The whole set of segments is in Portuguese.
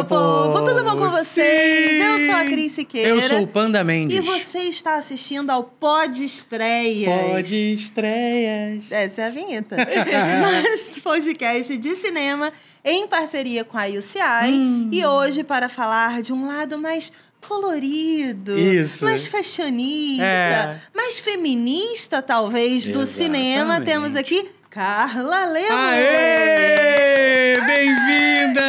meu povo? povo? Tudo bom com vocês? Sim. Eu sou a Cris Siqueira. Eu sou o Panda Mendes. E você está assistindo ao Pod Estreias. Pod Estreias. Essa é a vinheta. Nosso podcast de cinema em parceria com a UCI. Hum. E hoje para falar de um lado mais colorido, Isso. mais fashionista, é. mais feminista, talvez, Exatamente. do cinema. Temos aqui Carla Lemos! Aê! Bem-vinda!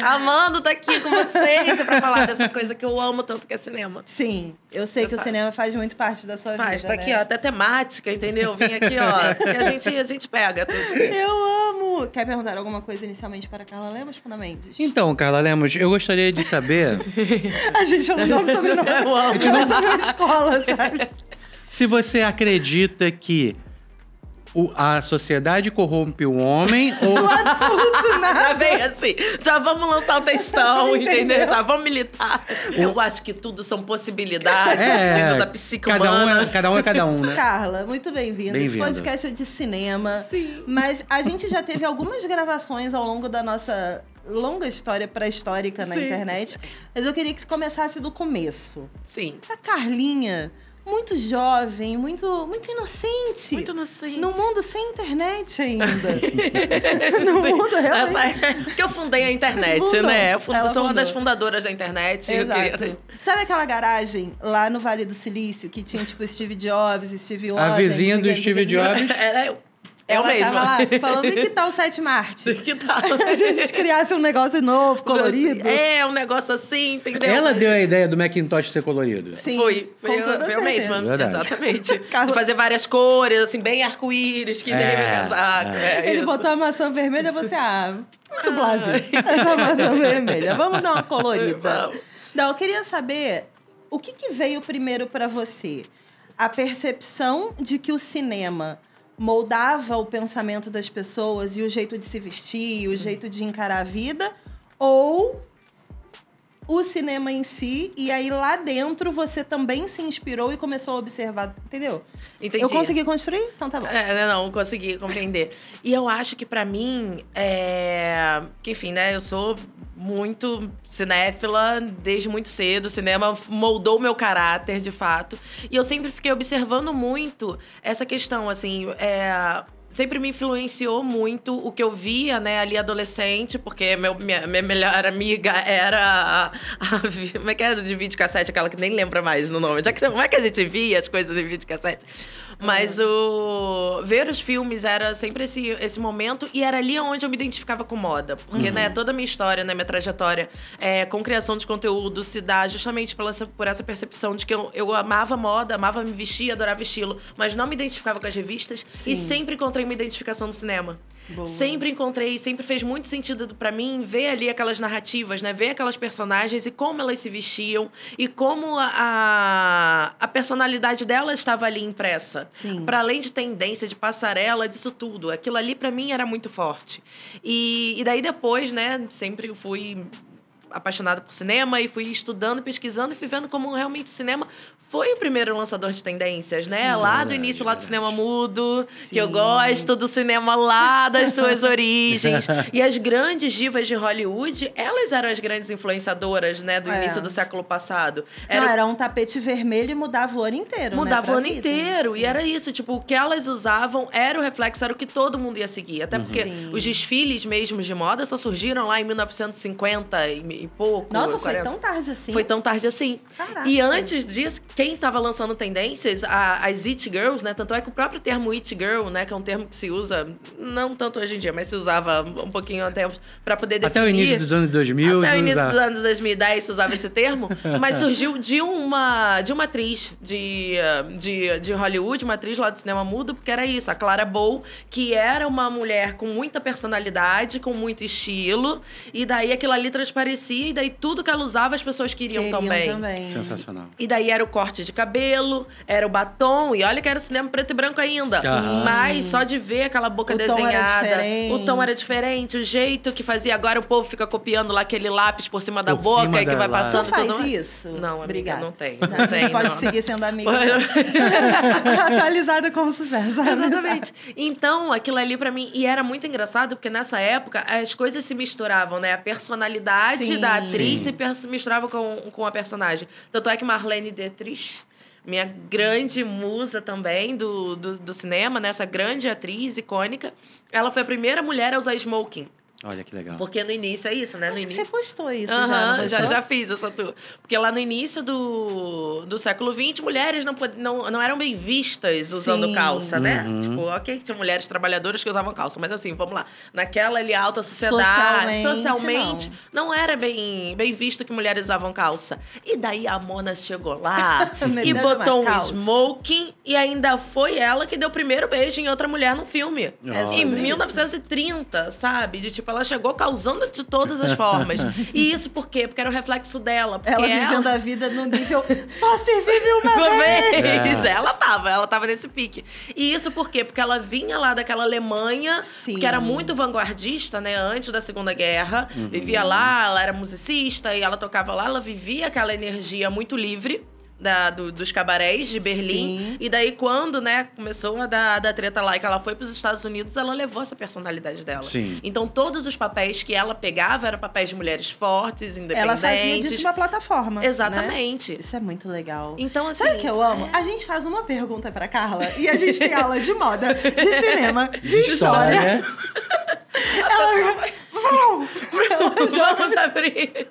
Ah! Amando tá aqui com vocês é pra falar dessa coisa que eu amo tanto que é cinema. Sim, eu sei eu que sabe. o cinema faz muito parte da sua faz, vida. Faz, tá né? aqui, ó, até temática, entendeu? Vim aqui, ó, que a gente, a gente pega tudo. Eu amo! Quer perguntar alguma coisa inicialmente para Carla Lemos, Pana Mendes? Então, Carla Lemos, eu gostaria de saber. a gente ama sobre nome sobrenome. Eu amo. Eu amo. Eu amo. escola, sabe? Se você acredita que o- a sociedade corrompe o homem ou... É absoluto Já nada. vem tá assim, já vamos lançar o textão, entendeu? Já vamos militar. Eu acho que tudo são possibilidades, vindo é, né? da psique cada um, é, cada um é cada um, né? Carla, muito bem-vinda. Esse Bem-vinda. podcast é de cinema. Sim. Mas a gente já teve algumas gravações ao longo da nossa longa história pré-histórica na internet. Mas eu queria que você começasse do começo. Sim. A Carlinha muito jovem, muito, muito inocente. Muito inocente. Num mundo sem internet ainda. no mundo realmente. que é, porque eu fundei a internet, fundou. né? Eu, fund... sou uma das fundadoras da internet. Exato. Queria... Sabe aquela garagem lá no Vale do Silício que tinha, tipo, Steve Jobs, Steve Jobs A vizinha do Steve Jobs. Era eu. É o mesmo. Tava lá falando, e que tal o 7 Marte? Que tal? Se a gente criasse um negócio novo, assim, colorido. É, um negócio assim, entendeu? Ela deu a ideia do Macintosh ser colorido. Sim. Foi. Foi, eu, foi eu mesma. Verdade. Exatamente. De fazer várias cores, assim, bem arco-íris, que é, deve. É. É Ele botou a maçã vermelha e você, ah, muito blasé. Essa maçã vermelha. Vamos dar uma colorida. Não, eu queria saber o que, que veio primeiro para você? A percepção de que o cinema moldava o pensamento das pessoas e o jeito de se vestir, o uhum. jeito de encarar a vida, ou o cinema em si, e aí lá dentro você também se inspirou e começou a observar, entendeu? Entendi. Eu consegui construir? Então tá bom. É, é não, consegui compreender. e eu acho que para mim, é... que enfim, né, eu sou muito cinéfila desde muito cedo, o cinema moldou meu caráter, de fato. E eu sempre fiquei observando muito essa questão, assim, é sempre me influenciou muito o que eu via, né, ali adolescente, porque meu, minha, minha melhor amiga era a, a, Como é que era é? de cassete aquela que nem lembra mais no nome. Já que, como é que a gente via as coisas em cassete mas o ver os filmes era sempre esse, esse momento e era ali onde eu me identificava com moda. Porque, né, uhum. né, toda a minha história, né, minha trajetória é, com criação de conteúdo se dá justamente essa por essa percepção de que eu, eu amava moda, amava me vestir, adorava estilo, mas não me identificava com as revistas Sim. e sempre encontrei uma identificação no cinema. Sempre encontrei, sempre fez muito sentido para mim ver ali aquelas narrativas, né? Ver aquelas personagens e como elas se vestiam e como a, a personalidade dela estava ali impressa. Para além de tendência, de passarela, disso tudo. Aquilo ali para mim era muito forte. E, e daí depois, né? Sempre fui apaixonada por cinema e fui estudando, pesquisando e fui vendo como realmente o cinema foi o primeiro lançador de tendências, né? Sim, lá verdade, do início, lá do cinema mudo, Sim. que eu gosto do cinema lá das suas origens. e as grandes divas de Hollywood, elas eram as grandes influenciadoras, né? Do é. início do século passado. Era... Não, era um tapete vermelho e mudava o ano inteiro, né, Mudava né? o ano vida. inteiro. Sim. E era isso, tipo, o que elas usavam era o reflexo, era o que todo mundo ia seguir. Até uhum. porque os desfiles mesmo de moda só surgiram lá em 1950 e, pouco. Nossa, 40. foi tão tarde assim? Foi tão tarde assim. Caraca. E antes disso quem estava lançando tendências, a, as it girls, né? Tanto é que o próprio termo it girl, né? Que é um termo que se usa, não tanto hoje em dia, mas se usava um pouquinho até para poder definir. Até o início dos anos 2000. Até o início dos anos 2010 se usava esse termo, mas surgiu de uma, de uma atriz de, de, de Hollywood, uma atriz lá do cinema mudo, porque era isso, a Clara Bow, que era uma mulher com muita personalidade, com muito estilo, e daí aquilo ali transparecia, e daí tudo que ela usava as pessoas queriam, queriam também. também. Sensacional. E daí era o corte corte de cabelo, era o batom, e olha que era cinema preto e branco ainda. Sim. Mas só de ver aquela boca o desenhada, tom o tom era diferente, o jeito que fazia. Agora o povo fica copiando lá aquele lápis por cima da por boca cima e que vai passando. Só faz todo... isso? Não, amiga, não tem. Tá, não, a gente pode seguir sendo amiga. Atualizada como sucesso. Exatamente. Então, aquilo ali para mim. E era muito engraçado, porque nessa época as coisas se misturavam, né? A personalidade sim, da atriz sim. se misturava com, com a personagem. Tanto é que Marlene Dietrich minha grande musa também do, do, do cinema, né? essa grande atriz icônica, ela foi a primeira mulher a usar smoking. Olha que legal. Porque no início é isso, né? No Acho início... você postou isso uhum, já, postou? já. Já fiz essa tour. Porque lá no início do, do século XX, mulheres não, pod... não, não eram bem vistas usando Sim. calça, né? Uhum. Tipo, ok, tem tinha mulheres trabalhadoras que usavam calça, mas assim, vamos lá. Naquela ali alta sociedade, socialmente, socialmente não. não. era bem, bem visto que mulheres usavam calça. E daí a Mona chegou lá e botou um smoking e ainda foi ela que deu o primeiro beijo em outra mulher no filme. em 1930, sabe? De tipo, Tipo, ela chegou causando de todas as formas. E isso por quê? Porque era o reflexo dela. Ela vivendo ela... a vida no nível só se vive uma, vez. vez. É. Ela tava, ela tava nesse pique. E isso por quê? Porque ela vinha lá daquela Alemanha, Sim. que era muito vanguardista, né? Antes da Segunda Guerra. Uhum. Vivia lá, ela era musicista e ela tocava lá, ela vivia aquela energia muito livre da, do, dos cabarés de Berlim. Sim. E daí, quando, né, começou a dar, da treta lá e que ela foi para os Estados Unidos, ela levou essa personalidade dela. Sim. Então, todos os papéis que ela pegava eram papéis de mulheres fortes, independentes. Ela fazia disso uma plataforma. Né? Exatamente. Né? Isso é muito legal. Então, assim. Sabe o que eu amo? É. A gente faz uma pergunta para Carla e a gente tem aula de moda, de cinema, de, de história. história. Né? ela. Vamos abrir.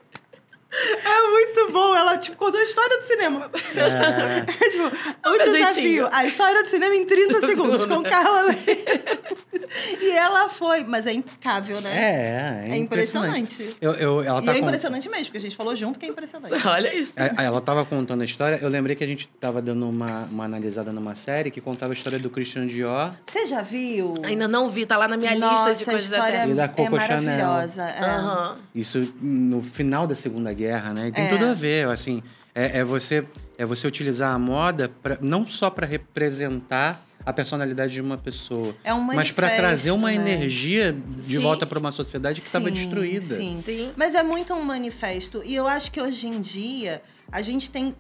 É muito bom. Ela, tipo, contou a história do cinema. É. é tipo, o um desafio. A história do cinema em 30 segundos, com Carla Lee. E ela foi. Mas é impecável, né? É, é, é impressionante. impressionante. Eu, eu, ela tá e é impressionante cont... mesmo, porque a gente falou junto que é impressionante. Olha isso. É, ela tava contando a história. Eu lembrei que a gente tava dando uma, uma analisada numa série que contava a história do Christian Dior. Você já viu? Ainda não vi. Tá lá na minha Nossa, lista de coisas da E da é Coco é maravilhosa. Chanel. É. Uhum. Isso no final da Segunda Guerra né? E tem é. tudo a ver, assim, é, é, você é você utilizar a moda pra, não só para representar a personalidade de uma pessoa, é um mas para trazer uma né? energia de sim. volta para uma sociedade que estava destruída. Sim. sim, mas é muito um manifesto e eu acho que hoje em dia a gente tem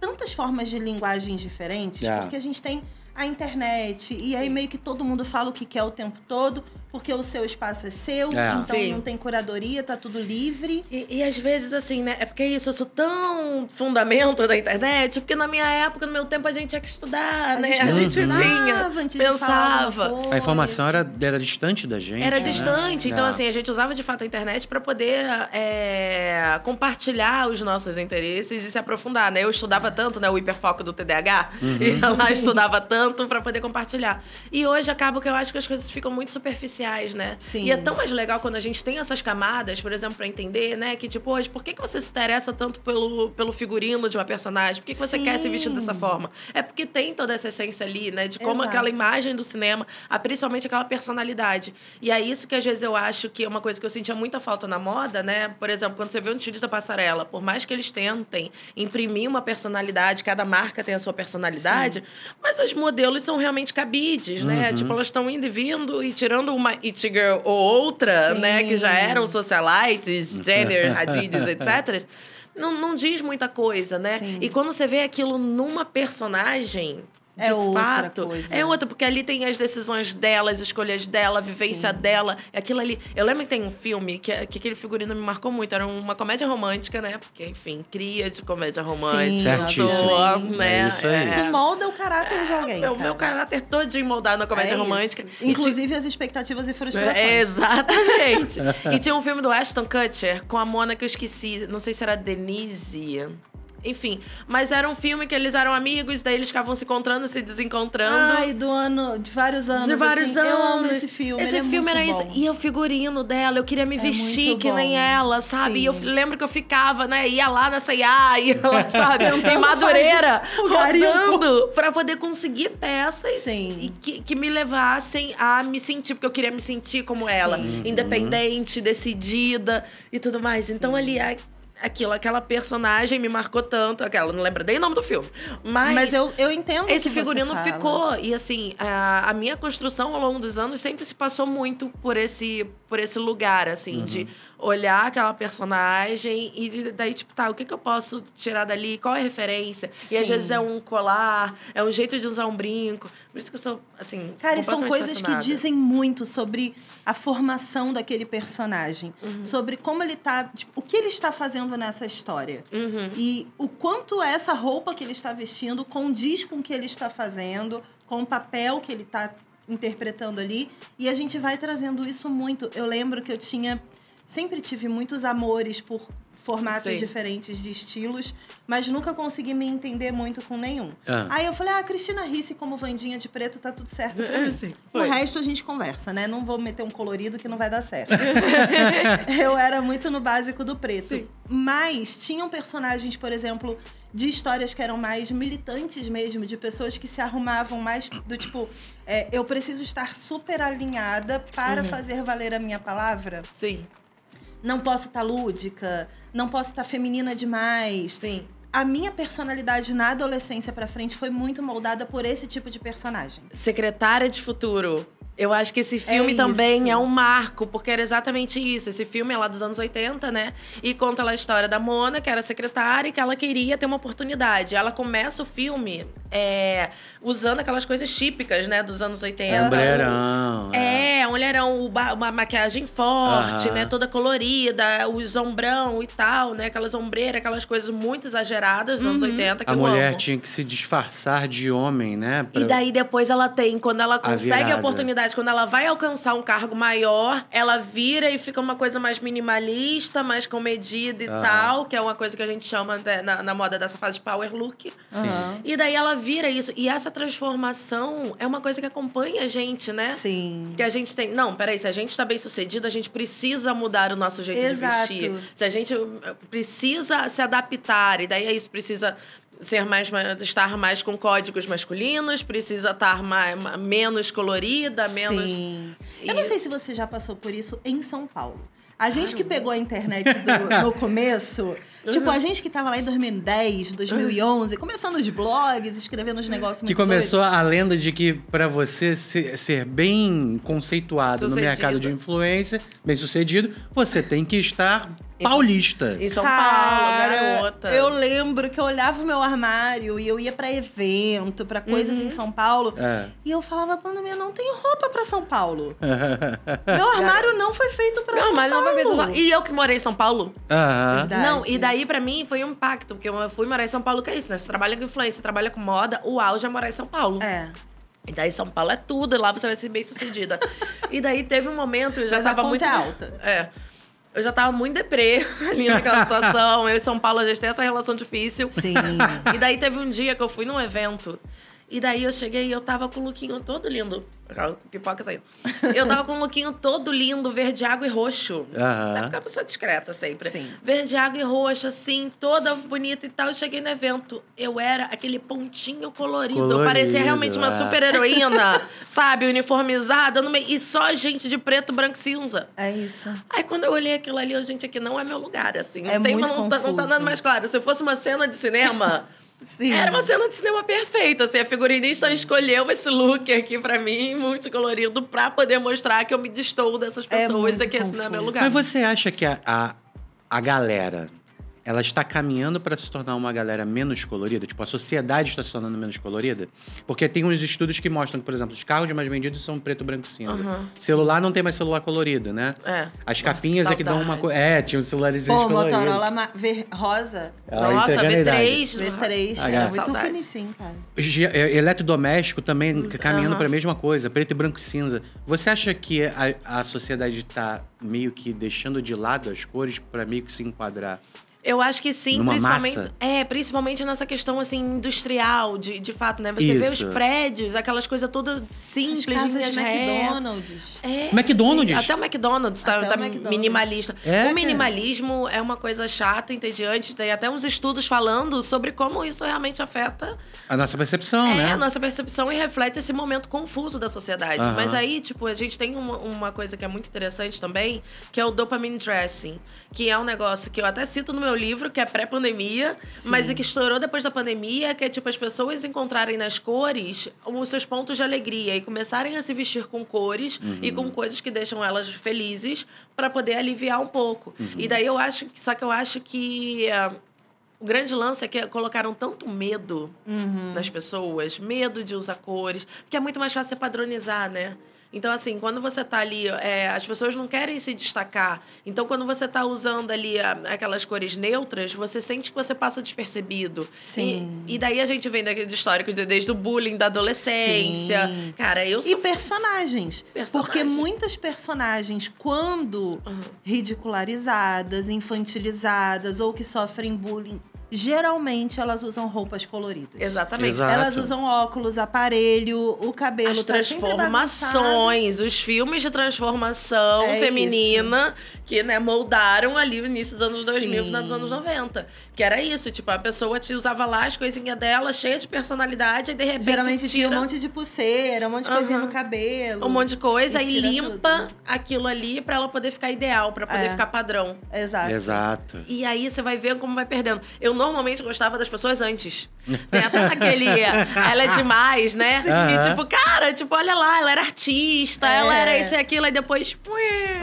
tantas formas de linguagem diferentes, é. porque a gente tem a internet, e aí meio que todo mundo fala o que quer o tempo todo porque o seu espaço é seu, é. então Sim. não tem curadoria, tá tudo livre. E, e, às vezes, assim, né? É porque isso, eu sou tão fundamento da internet, porque na minha época, no meu tempo, a gente tinha que estudar, a né? Gente a gente tinha, pensava. a informação era, era distante da gente. Era né? distante, então, é. então assim, a gente usava de fato a internet para poder é, compartilhar os nossos interesses e se aprofundar, né? Eu estudava tanto, né? O hiperfoco do TDAH, uhum. e ela estudava tanto para poder compartilhar. E hoje acaba que eu acho que as coisas ficam muito superficiais sociais, né? Sim. E é tão mais legal quando a gente tem essas camadas, por exemplo, para entender, né? Que tipo, hoje, por que, que você se interessa tanto pelo, pelo figurino de uma personagem? Por que, que você Sim. quer se vestir dessa forma? É porque tem toda essa essência ali, né? De como Exato. aquela imagem do cinema, ah, principalmente aquela personalidade. E é isso que às vezes eu acho que é uma coisa que eu sentia muita falta na moda, né? Por exemplo, quando você vê um vestido da passarela, por mais que eles tentem imprimir uma personalidade, cada marca tem a sua personalidade, Sim. mas as modelos são realmente cabides, né? Uhum. Tipo, elas estão indo e vindo e tirando uma uma It Girl ou outra, Sim. né? Que já eram socialites, gender, Adidas, etc. Não, não diz muita coisa, né? Sim. E quando você vê aquilo numa personagem, é de é fato. Outra é outra, porque ali tem as decisões dela, as escolhas dela, a vivência Sim. dela. Aquilo ali. Eu lembro que tem um filme que, que aquele figurino me marcou muito. Era uma comédia romântica, né? Porque, enfim, cria de comédia romântica. Sim, sua, né? É isso aí. É. Isso molda o caráter é, de alguém. É, o meu caráter todinho moldado na comédia é romântica. Inclusive as expectativas e frustrações. Exatamente. e tinha um filme do Ashton Kutcher com a Mona que eu esqueci. Não sei se era Denise. Enfim, mas era um filme que eles eram amigos, daí eles ficavam se encontrando, se desencontrando. Ai, do ano, de vários anos. De vários assim. anos. Eu amo esse filme. Esse é filme é era bom. isso. E o figurino dela, eu queria me é vestir que nem ela, sabe? Sim. E eu lembro que eu ficava, né? Ia lá na CIA, ia lá, sabe? em Madureira, rodando pra poder conseguir peças Sim. Que, que me levassem a me sentir, porque eu queria me sentir como Sim. ela. Independente, decidida e tudo mais. Então, ali, é aquilo, aquela personagem me marcou tanto, aquela, não lembro nem o nome do filme. Mas, mas eu, eu entendo. Esse figurino ficou. E assim, a, a, minha construção ao longo dos anos sempre se passou muito por esse, por esse lugar, assim, uhum. de olhar aquela personagem e daí, tipo, tá, o que, que eu posso tirar dali? Qual é a referência? Sim. E às vezes é um colar, é um jeito de usar um brinco. Por isso que eu sou, assim. Cara, e são coisas que dizem muito sobre a formação daquele personagem, uhum. sobre como ele tá, tipo, o que ele está fazendo nessa história. Uhum. E o quanto essa roupa que ele está vestindo condiz com o que ele está fazendo, com o papel que ele está interpretando ali. E a gente vai trazendo isso muito. Eu lembro que eu tinha sempre tive muitos amores por formatos diferentes de estilos, mas nunca consegui me entender muito com nenhum. Ah. Aí eu falei, ah, Cristina Risse como Vandinha de preto tá tudo certo pra é, mim. Sim, o resto a gente conversa, né? Não vou meter um colorido que não vai dar certo. eu era muito no básico do preto. Sim. Mas tinham personagens, por exemplo, de histórias que eram mais militantes mesmo, de pessoas que se arrumavam mais do tipo, é, eu preciso estar super alinhada para uhum. fazer valer a minha palavra. Sim não posso estar tá lúdica, não posso estar tá feminina demais. Sim. A minha personalidade na adolescência para frente foi muito moldada por esse tipo de personagem. Secretária de Futuro. Eu acho que esse é filme é também é um marco, porque era exatamente isso. Esse filme é lá dos anos 80, né? E conta lá a história da Mona, que era secretária e que ela queria ter uma oportunidade. Ela começa o filme é, usando aquelas coisas típicas, né, dos anos 80. É, um É, é um mulherão, uma maquiagem forte, uh -huh. né, toda colorida, os ombrão e tal, né, aquelas ombreiras, aquelas coisas muito exageradas dos uh -huh. anos 80. Uhum. Que a mulher amo. tinha que se disfarçar de homem, né? Pra... E daí depois ela tem, quando ela consegue a, a, oportunidade, quando ela vai alcançar um cargo maior, ela vira e fica uma coisa mais minimalista, mais comedida e uh -huh. tal, que é uma coisa que a gente chama né, na, na moda dessa fase de power look. Sim. E daí ela vira isso. E essa transformação é uma coisa que acompanha a gente, né? Sim. Que a gente tem. Não, peraí, se a gente está bem sucedido, a gente precisa mudar o nosso jeito Exato. de vestir. Se a gente eh, precisa se adaptar, e daí é isso, precisa ser mais estar mais com códigos masculinos, precisa estar mais, menos colorida, menos. Sim. E... Eu não sei se você já passou por isso em São Paulo. A gente que pegou a internet do, no começo Uhum. Tipo, a gente que tava lá em 2010, 2011, uhum. começando os blogs, escrevendo os negócios Que começou doido. a lenda de que para você ser, ser, bem conceituado sucedido. no mercado de influência, bem sucedido, você tem que estar paulista. Em São Cara, Paulo, garota. Eu lembro que eu olhava o meu armário e eu ia para evento, para coisas uhum. em São Paulo. É. E eu falava, mano, eu não tenho roupa para São Paulo. meu armário não foi feito para São armário Paulo. Não foi feito pra... E eu que morei em São Paulo. Uhum. Não, e daí para mim foi um impacto, porque eu fui morar em São Paulo, que é isso, né? Você trabalha com influência, você trabalha com moda, o auge é morar em São Paulo. É. E daí São Paulo é tudo, e lá você vai ser bem sucedida. e daí teve um momento, eu já Mas tava muito. É alta. É eu já tava muito deprê ali naquela situação. eu e São Paulo, a gente tem essa relação difícil. Sim. E daí teve um dia que eu fui num evento. E daí eu cheguei e eu tava com o lookinho todo lindo pipoca saiu Eu tava com um lookinho todo lindo, verde, água e roxo. Uhum. Dá uma pessoa discreta sempre. Sim. Verde, água e roxo, assim, toda bonita e tal. Eu cheguei no evento. Eu era aquele pontinho colorido. colorido eu parecia realmente é. uma super heroína, sabe? Uniformizada. No meio, e só gente de preto, branco e cinza. É isso. Aí quando eu olhei aquilo ali, eu, gente, aqui não é meu lugar, assim. É tem, muito não, confuso. Tá, não tá nada mais claro. Se fosse uma cena de cinema... Sim. Era uma cena de cinema perfeita, assim, a figurinista escolheu esse look aqui para mim, multicolorido, para poder mostrar que eu me destou dessas é pessoas é e que esse não é meu lugar. Mas você acha que a, a, a galera ela está caminhando para se tornar uma galera menos colorida? Tipo, a sociedade está se tornando menos colorida? Porque tem uns estudos que mostram que, por exemplo, os carros mais vendidos são preto, branco e cinza. Uhum, celular não tem mais celular colorido, né? É. As Nossa, capinhas que é que dão uma... cor. É, tinha um celularzinho Pô, colorido. Motorola ver... rosa. Ela Nossa, V3. V3, né? ah, é. muito bonitinho, cara. É, eletrodoméstico também uhum. caminhando para a mesma coisa, preto e branco e cinza. Você acha que a, a sociedade está meio que deixando de lado as cores para meio que se enquadrar eu acho que sim, Numa principalmente. Massa. É, principalmente nessa questão assim, industrial, de, de fato, né? Você Isso. vê os prédios, aquelas coisas todas simples, As linhas McDonald's. É, é McDonald's. Até o McDonald's tá, até tá o McDonald's. minimalista. É, o minimalismo é. é uma coisa chata, entediante. Tem até uns estudos falando sobre como isso realmente afeta a nossa percepção, é, né? A nossa percepção e reflete esse momento confuso da sociedade. Uhum. Mas aí, tipo, a gente tem uma, uma coisa que é muito interessante também, que é o dopamine dressing, que é um negócio que eu até cito no meu meu livro, que é pré-pandemia, mas é que estourou depois da pandemia, que é tipo as pessoas encontrarem nas cores os seus pontos de alegria e começarem a se vestir com cores uhum. e com uhum. coisas que deixam elas felizes para poder aliviar um pouco. Uhum. E daí eu acho, só que eu acho que eh, o grande lance é que colocaram tanto medo uhum. nas pessoas, medo de usar cores, porque é muito mais fácil padronizar, né? Então, assim, quando você está ali, é, as pessoas não querem se destacar. Então, quando você está usando ali a, aquelas cores neutras, você sente que você passa despercebido. Sim. E, e daí a gente vem daquele histórico de, desde o bullying da adolescência. Sim. Cara, eu sou... E personagens. personagens. Porque muitas personagens, quando uhum. ridicularizadas, infantilizadas ou que sofrem bullying geralmente elas usam roupas coloridas. Exatamente. Exato. Elas usam óculos, aparelho, o cabelo As tá transformações, os filmes de transformação é feminina isso. que né, moldaram ali no início dos anos Sim. 2000, final dos anos 90. Que era isso, tipo, a pessoa te usava lá as coisinhas dela, cheia de personalidade, e de repente Geralmente tira... tinha um monte de pulseira, um monte de uhum. coisinha no cabelo. Um monte de coisa, e, e limpa tudo. aquilo ali para ela poder ficar ideal, para poder é. ficar padrão. Exato. Exato. E aí você vai ver como vai perdendo. Eu normalmente gostava das pessoas antes. Tem até aquele. Ela é demais, né? E tipo, cara, tipo, olha lá, ela era artista, é. ela era isso é. e aquilo, e depois.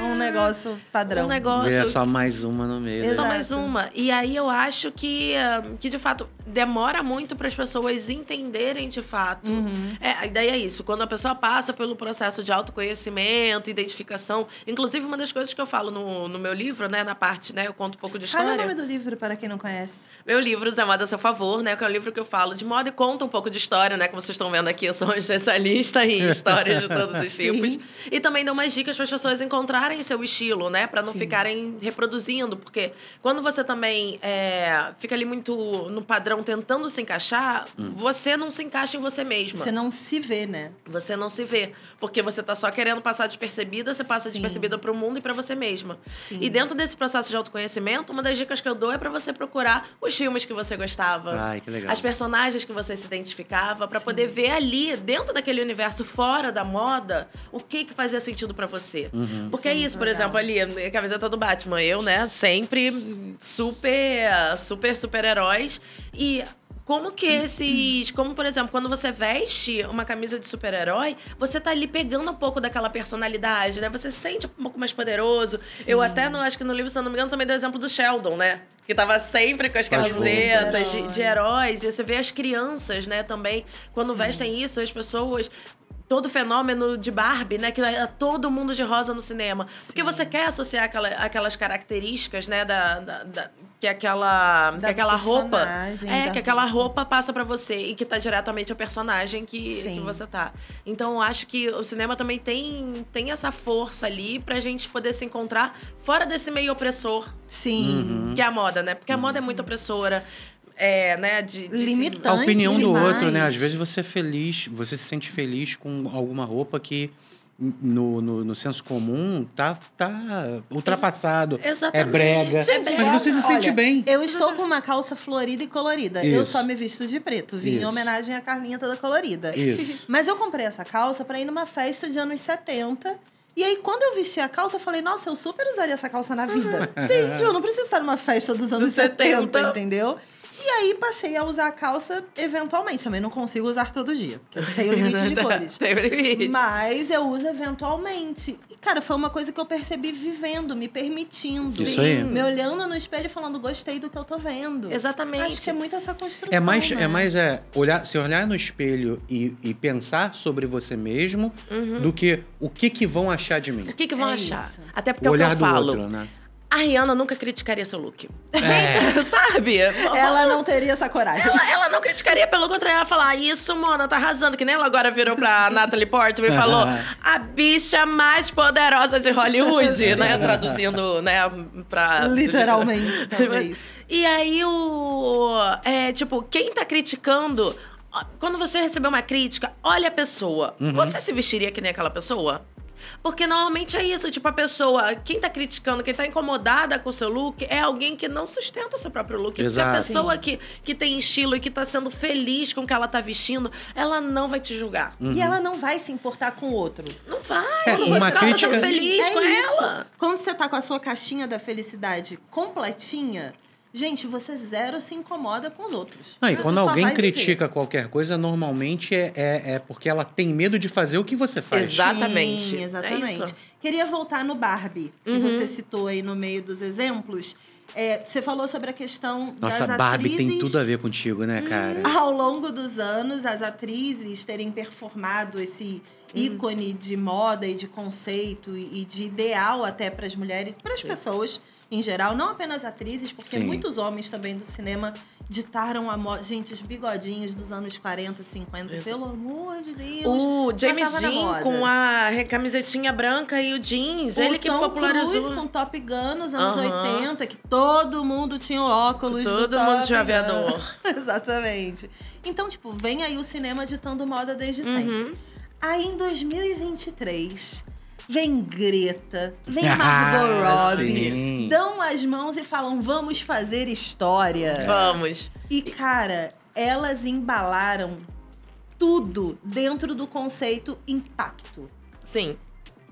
um negócio padrão. Um negócio. E é só mais uma no meio. É Só mais uma. E aí eu acho que, que de fato, demora muito para as pessoas entenderem de fato. Uhum. É, a ideia é isso. Quando a pessoa passa pelo processo de autoconhecimento, identificação. Inclusive, uma das coisas que eu falo no, no meu livro, né, na parte, né, eu conto um pouco de história. Qual é o nome do livro, para quem não conhece? Meu livro, Zé Moda a Seu Favor, né? Que é um livro que eu falo de moda e conta um pouco de história, né? Como vocês estão vendo aqui, eu sou uma especialista em histórias de todos os tipos. Sim. E também dou umas dicas para as pessoas encontrarem seu estilo, né? Para não Sim. ficarem reproduzindo. Porque quando você também é, fica ali muito no padrão tentando se encaixar, hum. você não se encaixa em você mesma. Você não se vê, né? Você não se vê. Porque você tá só querendo passar despercebida, você passa Sim. despercebida para o mundo e para você mesma. E dentro desse processo de autoconhecimento, uma das dicas que eu dou é para você procurar os filmes que você gostava. Ai, que legal. As personagens que você se identificava, para poder ver ali, dentro daquele universo fora da moda, o que que fazia sentido para você. Uhum. Porque é Sim, é isso, por legal. exemplo, ali, a camiseta do Batman, eu, né, sempre super, super super-heróis. E como que esses. Como, por exemplo, quando você veste uma camisa de super-herói, você tá ali pegando um pouco daquela personalidade, né? Você se sente um pouco mais poderoso. Sim. Eu até não acho que no livro, se eu não me engano, também deu o exemplo do Sheldon, né? Que tava sempre com as camisetas de, de, heróis. E você vê as crianças, né, também, quando Sim. vestem isso, as pessoas todo fenômeno de Barbie, né? Que era todo mundo de rosa no cinema. Sim. Porque você quer associar aquela, aquelas características, né? Da, da, da que é aquela, é é, da que aquela roupa. É, que aquela roupa passa para você e que tá diretamente a personagem que, que, você tá. Então eu acho que o cinema também tem, tem essa força ali pra gente poder se encontrar fora desse meio opressor. Sim. Que é a moda, né? Porque a moda Sim. é muito opressora é, né, de, de limitante. A opinião do outro, né? Às vezes você é feliz, você se sente feliz com alguma roupa que no, no, no, senso comum tá, tá ultrapassado. É Exatamente. É brega. Gente, é mas você se sente Olha, bem. Eu estou com uma calça florida e colorida. Isso. Eu só me visto de preto. Vim Isso. em homenagem à Carlinha toda colorida. Isso. Mas eu comprei essa calça para ir numa festa de anos 70. E aí, quando eu vesti a calça, eu falei, nossa, eu super usaria essa calça na vida. Sim, eu não preciso estar numa festa dos anos Do 70, 70, entendeu? E aí passei a usar a calça eventualmente. Também não consigo usar todo dia, porque tem o limite de cores. tem limite. Mas eu uso eventualmente. E, cara, foi uma coisa que eu percebi vivendo, me permitindo. Isso aí. Me olhando no espelho e falando, gostei do que eu tô vendo. Exatamente. Acho que é muito essa construção. É mais, né? é, mais é olhar, se olhar no espelho e, e pensar sobre você mesmo uhum. do que o que, que vão achar de mim. O que, que vão é achar? Isso. Até porque o é olhar eu falo. Outro, né? A Rihanna nunca criticaria seu look. É. Sabe? Ela não teria essa coragem. Ela, ela não criticaria, pelo contrário, ela falar: ah, Isso, Mona, tá arrasando. Que nem ela agora virou pra Natalie Portman e falou: A bicha mais poderosa de Hollywood, né? Traduzindo, né, pra. Literalmente, talvez. E aí o. É, tipo, quem tá criticando. Quando você recebeu uma crítica, olha a pessoa. Uhum. Você se vestiria que nem aquela pessoa? Porque normalmente é isso, tipo, a pessoa, quem tá criticando, quem tá incomodada com o seu look, é alguém que não sustenta o seu próprio look. Exato. Porque a pessoa que, que tem estilo e que tá sendo feliz com o que ela tá vestindo, ela não vai te julgar. Uhum. E ela não vai se importar com o outro. Não vai. É, não uma você crítica... tá feliz é com isso. ela. Quando você tá com a sua caixinha da felicidade completinha, Gente, você zero se incomoda com os outros. Não, e quando alguém critica viver. qualquer coisa, normalmente é, é, é, porque ela tem medo de fazer o que você faz. Exatamente. Sim, é exatamente. É Queria voltar no Barbie, uhum. que você citou aí no meio dos exemplos. É, você falou sobre a questão Nossa, das atrizes... Nossa, Barbie tem tudo a ver contigo, né, uhum. cara? Hum. Ao longo dos anos, as atrizes terem performado esse uhum. ícone de moda e de conceito e de ideal até para as mulheres, para as pessoas em geral, não apenas atrizes, porque Sim. muitos homens também do cinema ditaram a moda. Gente, os bigodinhos dos anos 40, 50, Isso. pelo amor de Deus. O James Dean com a camisetinha branca e o jeans, o ele Tom que popularizou. Cruise com Top Gun nos anos uhum. 80, que todo mundo tinha óculos Todo do mundo tinha aviador. Exatamente. Então, tipo, vem aí o cinema ditando moda desde uhum. sempre. Aí em 2023 vem Greta, vem ah, Margot ah, Robbie, sim. dão as mãos e falam: vamos fazer história. É. Vamos. E, cara, elas embalaram tudo dentro do conceito impacto. Sim.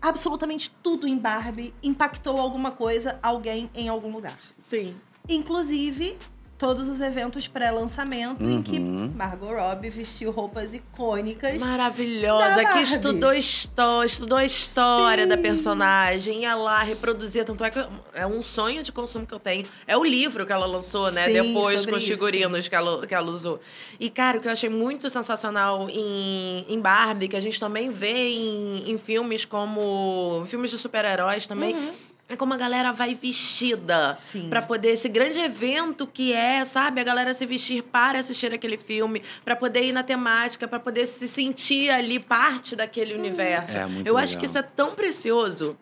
Absolutamente tudo em Barbie impactou alguma coisa, alguém em algum lugar. Sim. Inclusive todos os eventos pré-lançamento uhum. em que uhum. Margot Robbie vestiu roupas icônicas. Maravilhosa, que estudou, histó estudou a história Sim. da personagem, ia lá, reproduzia. Tanto é que é um sonho de consumo que eu tenho. É o livro que ela lançou, né? Sim, Depois com os figurinos que ela, que ela usou. E, cara, o que eu achei muito sensacional em, em Barbie, que a gente também vê em, em filmes como. filmes de super-heróis também. Uhum é como a galera vai vestida para poder esse grande evento que é, sabe, a galera se vestir para assistir aquele filme, para poder ir na temática, para poder se sentir ali parte daquele hum. universo. É, muito Eu legal. acho que isso é tão precioso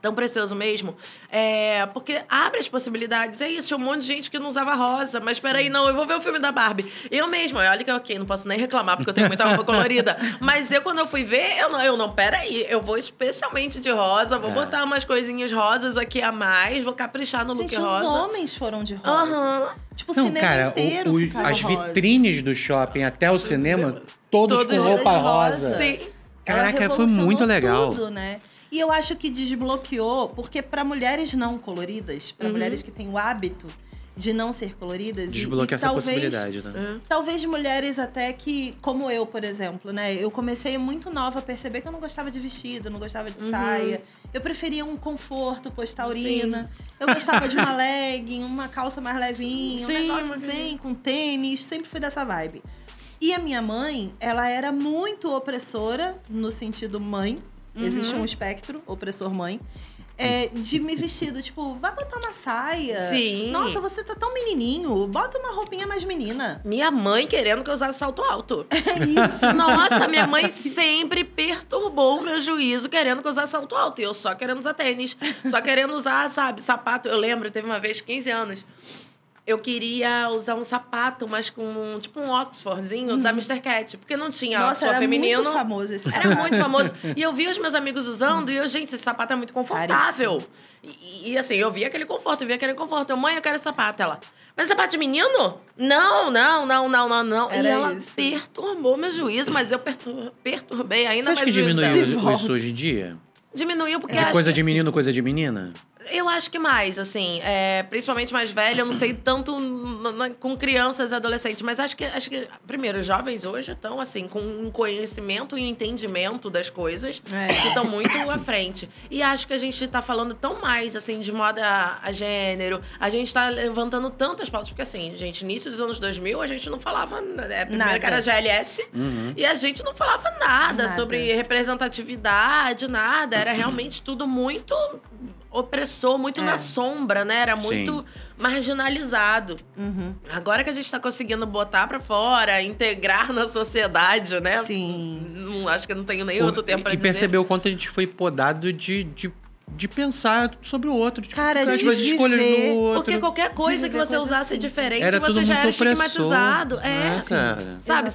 tão precioso mesmo. É, porque abre as possibilidades. É isso, tinha um monte de gente que não usava rosa, mas peraí, não, eu vou ver o filme da Barbie. Eu mesma, olha que ok, não posso nem reclamar, porque eu tenho muita roupa colorida. Mas eu, quando eu fui ver, eu não, eu não peraí, eu vou especialmente de rosa, vou é. botar umas coisinhas rosas aqui a mais, vou caprichar no gente, look rosa. Os homens foram de rosa. Uhum. Tipo, não, cinema cara, inteiro. O, o, as rosa. vitrines do shopping até o cinema, todos, todos com roupa rosa. rosa. Sim. Caraca, foi muito legal. Tudo, né? E eu acho que desbloqueou, porque para mulheres não coloridas, para uhum. mulheres que têm o hábito de não ser coloridas. Desbloqueia essa talvez, possibilidade, né? É. Talvez mulheres até que, como eu, por exemplo, né? Eu comecei muito nova a perceber que eu não gostava de vestido, não gostava de uhum. saia. Eu preferia um conforto pós-taurina. Eu gostava de uma legging, uma calça mais levinha, Sim, um negócio assim, com tênis. Sempre fui dessa vibe. E a minha mãe, ela era muito opressora, no sentido mãe, Uhum. Existe um espectro, opressor mãe. É, de me vestido, tipo, vai botar uma saia. Sim. Nossa, você tá tão menininho, bota uma roupinha mais menina. Minha mãe querendo que eu usasse salto alto. É isso. Nossa, minha mãe sempre perturbou o meu juízo querendo que eu usasse salto alto. E eu só querendo usar tênis, só querendo usar, sabe, sapato. Eu lembro, teve uma vez, 15 anos eu queria usar um sapato, mas com um, tipo um Oxfordzinho uhum. da Mr. Cat, porque não tinha Nossa, era feminino. Muito famoso esse sapato. Era muito famoso. E eu vi os meus amigos usando e eu, gente, esse sapato é muito confortável. E, e, assim, eu vi aquele conforto, eu vi aquele conforto. Eu, mãe, eu quero esse sapato. Ela, mas é sapato de menino? Não, não, não, não, não, não. Era e ela isso. perturbou meu juízo, mas eu pertur perturbei ainda Você mais acha que diminuiu isso hoje em dia? Diminuiu porque... É de coisa de menino, coisa de menina? Eu acho que mais, assim, é, principalmente mais velha, eu não sei tanto na, na, com crianças e adolescentes, mas acho que, acho que, primeiro, os jovens hoje estão, assim, com um conhecimento e um entendimento das coisas é. que estão muito à frente. E acho que a gente está falando tão mais, assim, de moda a gênero, a gente está levantando tantas pautas, porque, assim, gente, início dos anos 2000, a gente não falava. É, primeiro que era GLS, uhum. e a gente não falava nada, nada. sobre representatividade, nada, era realmente tudo muito opressor, muito é. na sombra, né? Era muito Sim. marginalizado. Uhum. Agora que a gente está conseguindo botar para fora, integrar na sociedade, né? Sim. Não, hum, acho que não tenho nem o, outro tempo para dizer. E percebeu o quanto a gente foi podado de, de de pensar sobre o outro, tipo, de Cara, pensar de as escolhas do outro. Porque qualquer coisa que você usasse assim. diferente, era você já era estigmatizado. Ah, é, ah, cara. sabe?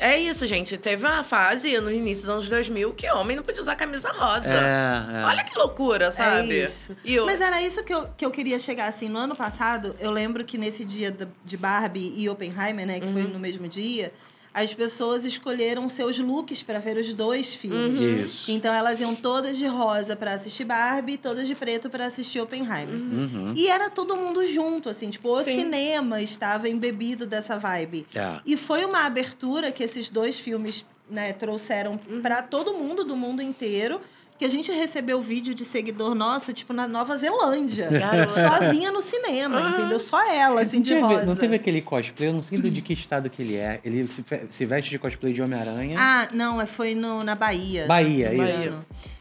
é isso, gente. Teve uma fase no início dos anos 2000 que homem não podia usar camisa rosa. É, é. Olha que loucura, sabe? É eu... Mas era isso que eu, que eu queria chegar, assim. No ano passado, eu lembro que nesse dia de Barbie e Oppenheimer, né? Que uhum. foi no mesmo dia as pessoas escolheram seus looks para ver os dois filmes. Uhum. Isso. Então elas iam todas de rosa para assistir Barbie e todas de preto para assistir Oppenheimer. Uhum. E era todo mundo junto, assim, tipo, o Sim. cinema estava embebido dessa vibe. É. E foi uma abertura que esses dois filmes né, trouxeram para uhum. todo mundo do mundo inteiro que a gente recebeu vídeo de seguidor nosso, tipo, na Nova Zelândia. sozinha no cinema, ah. entendeu? Só ela, assim, de rosa. Não teve aquele cosplay, eu não sei de que estado que ele é. Ele se, veste de cosplay de Homem-Aranha. Ah, não, é, foi no, na Bahia. Bahia, no isso.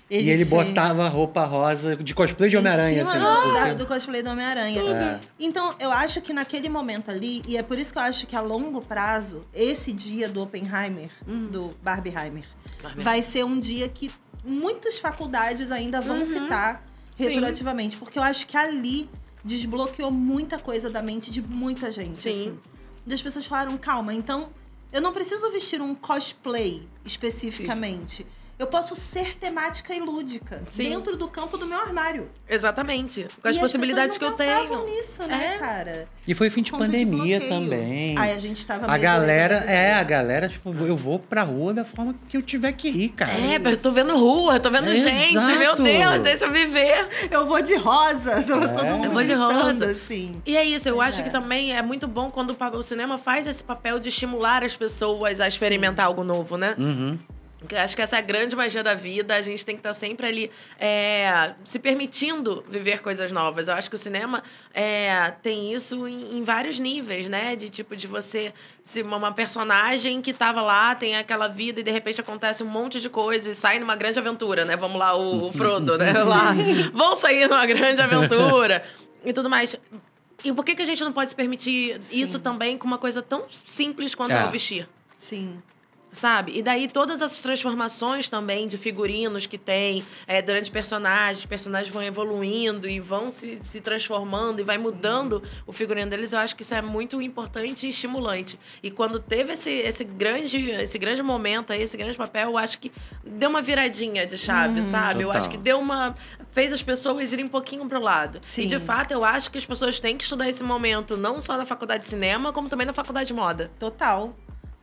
Ele e ele fez... botava roupa rosa de cosplay de Homem-Aranha. Assim, ah, do cosplay do Homem-Aranha. É. Então, eu acho que naquele momento ali, e é por isso que eu acho que a longo prazo, esse dia do Oppenheimer, hum. do Barbieheimer, Barbie. vai ser um dia que muitas faculdades ainda vão uhum. citar retroativamente, Sim. porque eu acho que ali desbloqueou muita coisa da mente de muita gente. Sim. Assim. Das pessoas falaram, calma, então eu não preciso vestir um cosplay especificamente. Sim. Eu posso ser temática e lúdica Sim. dentro do campo do meu armário. Exatamente. Com as e possibilidades as que eu tenho. nisso, né, é. cara? E foi fim de pandemia de também. Aí a gente tava A galera, é, a galera, tipo, eu vou pra rua da forma que eu tiver que ir, cara. É, eu tô vendo rua, eu tô vendo é gente. Exato. Meu Deus, deixa eu viver. Eu vou de rosa. É. eu vou de rosa. assim. E é isso, eu acho é. que também é muito bom quando o cinema faz esse papel de estimular as pessoas a experimentar Sim. algo novo, né? Uhum. Acho que essa é a grande magia da vida. A gente tem que estar tá sempre ali é, se permitindo viver coisas novas. Eu acho que o cinema é, tem isso em, em, vários níveis, né? De tipo de você se uma, personagem que estava lá, tem aquela vida e de repente acontece um monte de coisa e sai numa grande aventura, né? Vamos lá, o, o Frodo, né? Lá. Vão sair numa grande aventura e tudo mais. E por que, que a gente não pode se permitir Sim. isso também com uma coisa tão simples quanto é. o é. vestir? Sim sabe? E daí todas essas transformações também de figurinos que tem é, durante personagens, personagens vão evoluindo e vão se, se transformando e vai Sim. mudando o figurino deles, eu acho que isso é muito importante e estimulante. E quando teve esse, esse, grande, esse grande momento aí, esse grande papel, eu acho que deu uma viradinha de chave, hum, sabe? Total. Eu acho que deu uma. fez as pessoas irem um pouquinho pro lado. Sim. E de fato, eu acho que as pessoas têm que estudar esse momento, não só na faculdade de cinema, como também na faculdade de moda. Total.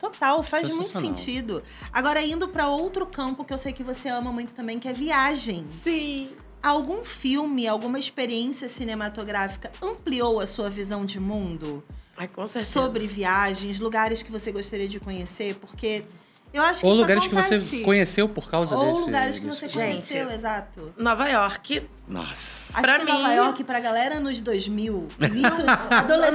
Total, faz muito sentido. Agora, indo para outro campo que eu sei que você ama muito também, que é viagem. Sim. Algum filme, alguma experiência cinematográfica ampliou a sua visão de mundo? Ai, com certeza. Sobre viagens, lugares que você gostaria de conhecer, porque eu acho que Ou lugares que você conheceu por causa Ou desse. Ou lugares que você conheceu, Gente, exato. Nova York. Nossa. Acho pra mim. Nova York, pra galera nos 2000. Início,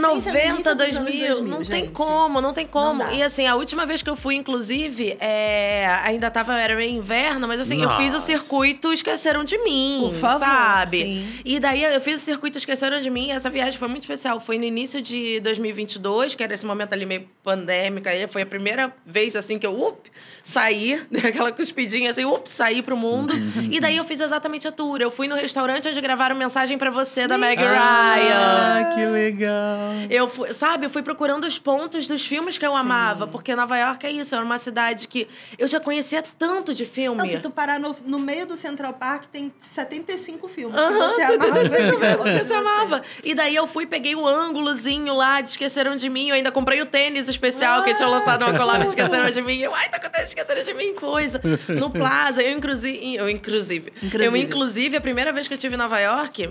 90, 2000, 2000. Não gente. tem como, não tem como. Não e assim, a última vez que eu fui, inclusive, é... ainda tava, era meio inverno, mas assim, Nossa. eu fiz o circuito Esqueceram de Mim. Por favor. Sabe? Sim. E daí eu fiz o circuito Esqueceram de Mim. Essa viagem foi muito especial. Foi no início de 2022, que era esse momento ali meio pandêmica. Foi a primeira vez, assim, que eu. Uh, sair, né, aquela cuspidinha assim, ups, sair pro mundo. Uhum. e daí eu fiz exatamente a tour. Eu fui no restaurante onde gravaram mensagem para você da Meg ah, Ryan. Ah, que legal. Eu fui, sabe, eu fui procurando os pontos dos filmes que eu Sim. amava, porque Nova York é isso, era é uma cidade que eu já conhecia tanto de filme. Não, se tu parar no, no meio do Central Park, tem 75 filmes uhum, que você amava. que você amava. E daí eu fui, peguei o ângulozinho lá de Esqueceram de Mim, eu ainda comprei o tênis especial ah. que tinha lançado uma ah. collab de Esqueceram de Mim. Eu, ai, tá tá acontecendo, esqueceram de mim coisa. No Plaza, eu, inclusive, eu inclusive, inclusive. Eu, inclusive, a primeira vez que eu tive em Nova York,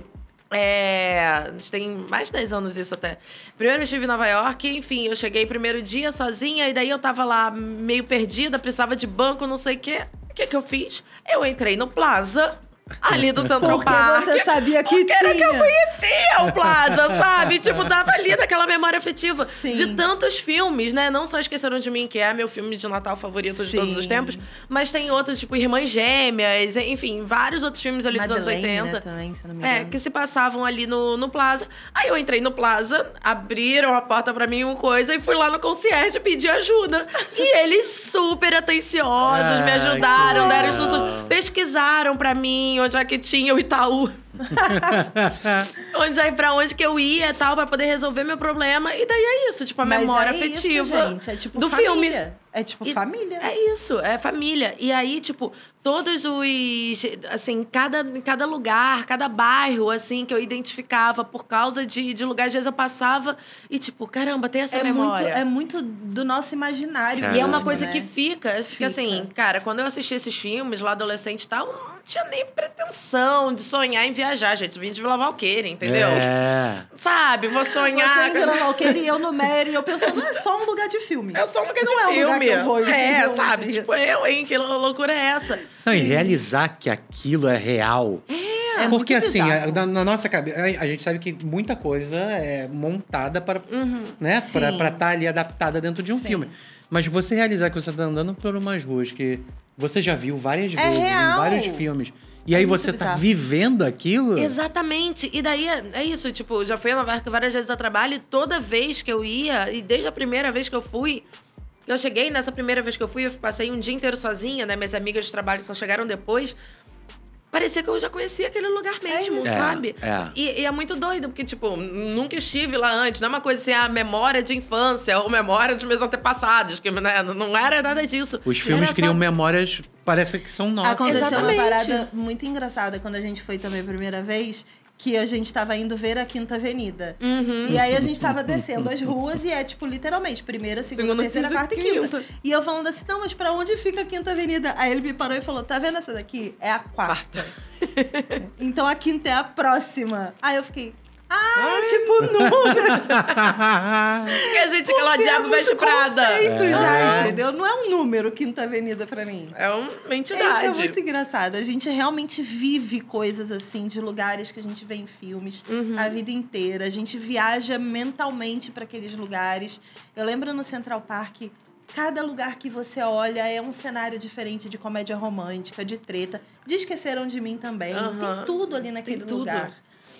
é, tem mais de 10 anos isso até. Primeiro eu estive em Nova York, enfim, eu cheguei primeiro dia sozinha, e daí eu tava lá meio perdida, precisava de banco, não sei o quê. O que, que eu fiz? Eu entrei no Plaza ali do centro Porque Park. você sabia que Porque tinha. Era que eu conhecia o Plaza, sabe? tipo, dava ali naquela memória afetiva Sim. de tantos filmes, né? Não só Esqueceram de Mim, que é meu filme de Natal favorito Sim. de todos os tempos, mas tem outros, tipo Irmãs Gêmeas, enfim, vários outros filmes ali Madeleine, dos anos 80. Né, também, se não me é, engano. É, que se passavam ali no, no Plaza. Aí eu entrei no Plaza, abriram a porta para mim, uma coisa, e fui lá no concierge pedir ajuda. e eles super atenciosos, ah, me ajudaram, deram instruções, pesquisaram para mim Assim, onde é que tinha o Itaú. onde é para onde que eu ia e tal, para poder resolver meu problema. E daí é isso, tipo, a Mas memória é afetiva isso, gente. É tipo do família. filme. É tipo e família. É isso, é família. E aí, tipo, todos os. Assim, cada, cada lugar, cada bairro, assim, que eu identificava por causa de, de lugares, às vezes eu passava e, tipo, caramba, tem essa é memória. Muito, é muito do nosso imaginário. Caramba, e é uma coisa né? que fica. Fica, assim, cara, quando eu assisti esses filmes lá adolescente e tal, não tinha nem pretensão de sonhar em viajar, gente. Eu vim de Vila Valqueira, entendeu? É. Sabe, vou sonhar. Você em Vila Valqueira e eu no Mary, eu pensando, não assim, ah, é só um lugar de filme. É só um lugar não de é filme. Um lugar sabe? É, sabe? Tipo, eu, hein? Que loucura é essa? Não, e realizar que aquilo é real. É. É, é Porque assim, na, na, nossa cabeça, a, gente sabe que muita coisa é montada para uhum. né, estar tá ali adaptada dentro de um Sim. filme. Mas você realizar que você está andando por umas ruas que você já viu várias é vezes real. em vários filmes. E é aí você tá bizarro. tá vivendo aquilo? Exatamente. E daí é, é isso, tipo, já fui a Nova York várias vezes a trabalho e toda vez que eu ia, e desde a primeira vez que eu fui, eu cheguei, nessa primeira vez que eu fui, eu passei um dia inteiro sozinha, né? Minhas amigas de trabalho só chegaram depois. Parecia que eu já conhecia aquele lugar é mesmo, é, sabe? É. E, e, é muito doido, porque, tipo, nunca estive lá antes. Não é uma coisa assim, a ah, memória de infância ou memória dos meus antepassados, que né? não era nada disso. Os filmes criam só... memórias, parece que são nossas. Né? Aconteceu Exatamente. uma parada muito engraçada quando a gente foi também a primeira vez, que a gente estava indo ver a Quinta Avenida. Uhum. E aí a gente estava descendo as ruas e é, tipo, literalmente, primeira, segunda, segunda terceira, quarta e quinta. E eu falando assim, não, mas pra onde fica a Quinta Avenida? Aí ele me parou e falou, tá vendo essa daqui? É a quarta. quarta. então a quinta é a próxima. Aí eu fiquei, ah, tipo número. que a gente fala é diabo veste prada. conceito é. já, entendeu? Não é um número Quinta Avenida para mim. É uma entidade. Isso é muito engraçado. A gente realmente vive coisas assim de lugares que a gente vê em filmes uhum. a vida inteira. A gente viaja mentalmente para aqueles lugares. Eu lembro no Central Park Cada lugar que você olha é um cenário diferente de comédia romântica, de treta. De Esqueceram de Mim também. Uhum. Tem tudo ali naquele Tem tudo. lugar.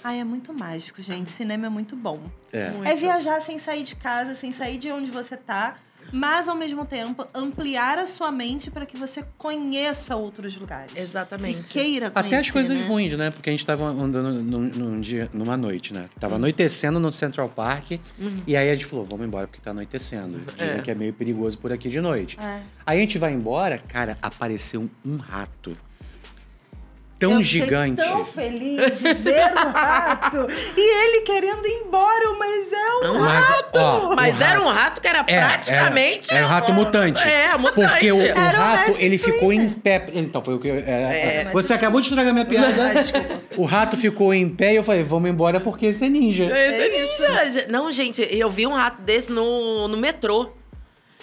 Ai, é muito mágico, gente. Cinema é muito bom. É. Muito. é viajar sem sair de casa, sem sair de onde você tá, mas ao mesmo tempo ampliar a sua mente para que você conheça outros lugares. Exatamente. E queira conhecer, Até as coisas né? ruins, né? Porque a gente estava andando num, num, dia, numa noite, né? Tava hum. anoitecendo no Central Park uhum. e aí a gente falou, vamos embora porque tá anoitecendo. É. Dizem é. que é meio perigoso por aqui de noite. É. Aí a gente vai embora, cara, apareceu um rato tão eu gigante. Tão feliz de ver um rato. e ele querendo ir embora, mas é um ah, mas, rato. Ó, mas era rato. um rato que era é, praticamente. Era, era um rato mutante. É, mutante. Porque o, o rato, o ele ficou em pé. Então, foi o que. é, é. é. você acabou de estragar minha piada. Mas, ah, o rato ficou em pé e eu falei, vamos embora porque esse é ninja. Esse é, é ninja. Isso. Não, gente, eu vi um rato desse no, no metrô.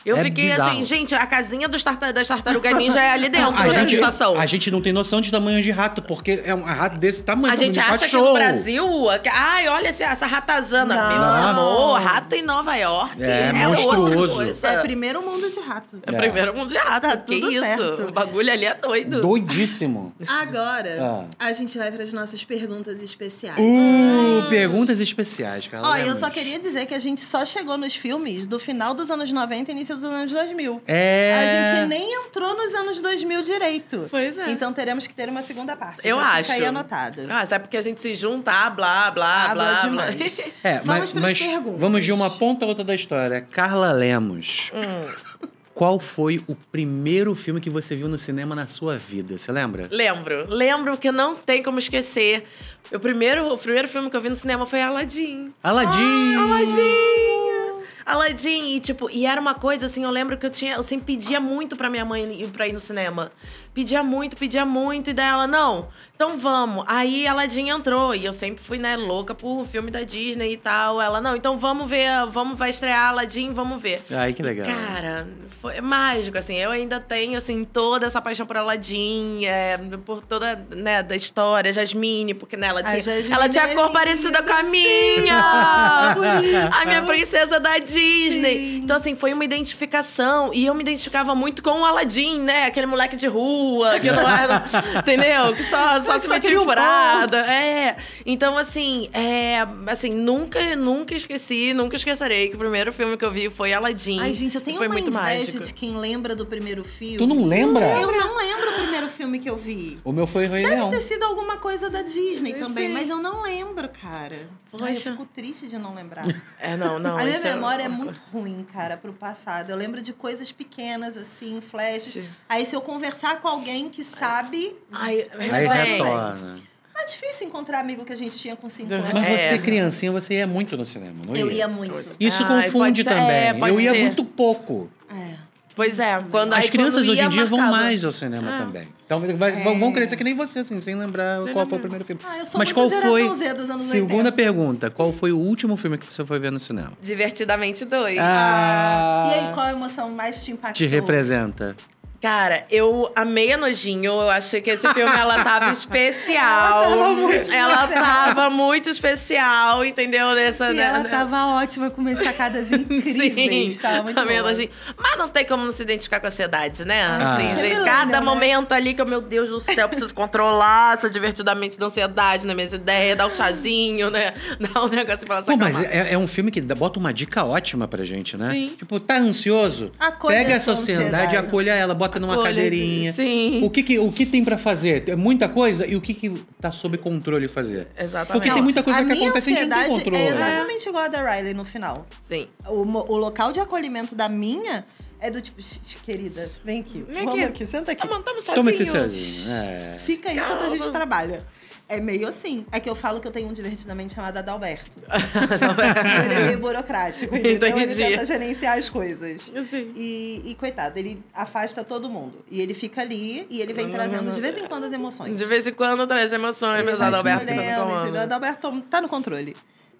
Eu é fiquei assim, bizarro. assim, gente, a casinha dos tartar das tartarugas ninja é ali dentro, a, gente, estação. A gente não tem noção de tamanho de rato, porque é um rato desse tamanho. A gente acha que no Brasil. Ai, olha essa, ratazana. Não. Meu amor, rato em Nova York. É, é monstruoso. É primeiro mundo de rato. É, é primeiro mundo de rato. Tá que isso? Certo. O bagulho ali é doido. Doidíssimo. Agora, ah. a gente vai para as nossas perguntas especiais. Uh, perguntas especiais, cara. olha eu só queria dizer que a gente só chegou nos filmes do final dos anos 90 e início início dos anos 2000. É. A gente nem entrou nos anos 2000 direito. Pois é. Então teremos que ter uma segunda parte. Eu Já acho. Fica aí anotado. Eu até porque a gente se juntar, ah, blá, blá, Habla ah, blá, demais. blá. É, vamos mas, mas perguntas. vamos de uma ponta a outra da história. Carla Lemos. Hum. Qual foi o primeiro filme que você viu no cinema na sua vida? Você lembra? Lembro. Lembro que não tem como esquecer. O primeiro, o primeiro filme que eu vi no cinema foi Aladdin. Aladdin! Ah, Aladdin! Aladdin, e tipo, e era uma coisa assim, eu lembro que eu tinha, eu sempre pedia muito pra minha mãe ir pra ir no cinema pedia muito, pedia muito, e daí ela, não, então vamos. Aí Aladdin entrou, e eu sempre fui, né, louca por filme da Disney e tal. Ela, não, então vamos ver, vamos, vai estrear Aladdin, vamos ver. Ai, que legal. Cara, foi mágico, assim, eu ainda tenho, assim, toda essa paixão por Aladdin, é, por toda, né, da história, Jasmine, porque, né, ela tinha, ela tinha a é cor parecida com a minha! a minha princesa da Disney! Sim. Então, assim, foi uma identificação, e eu me identificava muito com o Aladdin, né, aquele moleque de rua, que não era. entendeu? Que só, só se metia furada. É. Então, assim, é, assim, nunca, nunca esqueci, nunca esquecerei que o primeiro filme que eu vi foi Aladdin. Ai, gente, eu tenho foi uma muito inveja mágico. de quem lembra do primeiro filme. Tu não lembra? Eu não lembro o primeiro filme que eu vi. O meu foi Rei Deve Leão. ter sido alguma coisa da Disney também, mas eu não lembro, cara. Poxa. Ai, eu fico triste de não lembrar. É, não, não. A minha é memória é, é muito ruim, cara, pro passado. Eu lembro de coisas pequenas, assim, flashes. Sim. Aí se eu conversar com alguém que sabe. Ai, aí retorna. É difícil encontrar amigo que a gente tinha com 5 anos. Mas você, é, criancinha, você ia muito no cinema, não ia? Eu ia muito. Isso ah, confunde também. É, eu ia ser. muito pouco. É. Pois é, quando as aí, crianças quando hoje em dia vão mais ao cinema ah. também. Então vai, é. vão crescer que nem você, assim, sem lembrar eu qual lembro. foi o primeiro filme. Ah, eu sou Mas qual foi? Segunda 80. pergunta, qual foi o último filme que você foi ver no cinema? Divertidamente dois. Ah. ah. E aí qual é emoção mais te impactou? Te representa? Cara, eu amei a Nojinho. Eu achei que esse filme ela tava especial. Ela tava muito ela especial. Tava muito especial entendeu? Nessa, e né, ela né? tava ótima com umas sacadas incríveis. Sim, tava muito amei boa. Nojinho. Mas não tem como não se identificar com a ansiedade, né? Ah. Assim, é cada né? momento ali que eu, meu Deus do céu, preciso controlar essa divertidamente da ansiedade né? Minhas ideias, dar um chazinho, né? Dar um negócio pra ela assim, Pô, mas é, é, um filme que bota uma dica ótima pra gente, né? Sim. Tipo, tá ansioso? Acolha pega essa ansiedade, ansiedade, acolha ela, bota numa cadeirinha. Sim. O que, que o que tem para fazer? É muita coisa e o que que tá sob controle fazer? Exatamente. Porque tem muita coisa que acontece e a gente não tem controle. É exatamente igual a da Riley no final. Sim. O, o local de acolhimento da minha é do tipo, querida, vem aqui. Vem aqui. aqui senta aqui. Ah, mano, sozinho. Toma esse sozinho. É. Fica aí Calma. enquanto a gente trabalha. É meio assim. É que eu falo que eu tenho um divertidamente chamado Adalberto. ele é meio burocrático, entendeu? Entendi. Ele tenta gerenciar as coisas. Assim. E, e, coitado, ele afasta todo mundo. E ele fica ali e ele vem trazendo de vez em quando as emoções. De vez em quando traz emoções, ele mas Adalberto molhando, tá Adalberto tá no controle.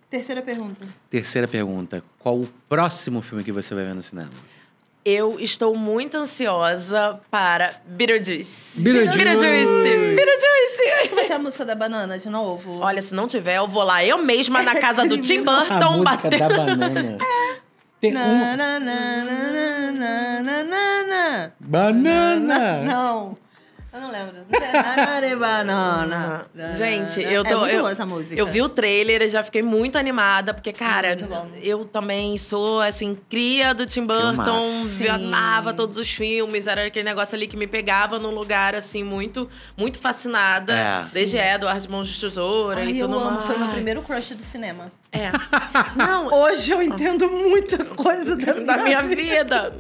Terceira pergunta. Terceira pergunta. Qual o próximo filme que você vai ver no cinema? Eu estou muito ansiosa para Beetlejuice. Beetlejuice! Beetlejuice! Beetlejuice. Vai ter a música da banana de novo? Olha, se não tiver, eu vou lá eu mesma na é casa do Tim Burton. A música bater... da banana. É. Tem na, um... na, na, na, na, na, na, na. Banana! Não. Eu não lembro. banana. Ah, Gente, é eu tô. É muito eu, boa essa música. Eu vi o trailer e já fiquei muito animada, porque, ah, cara, é eu também sou, assim, cria do Tim Burton. Eu amava todos os filmes. Era aquele negócio ali que me pegava num lugar, assim, muito, muito fascinada. É. Desde Sim. Edward, Mãos de Tesoura Ai, e tudo mais. Foi meu primeiro crush do cinema. É. Não, hoje eu entendo muita coisa da, da minha vida.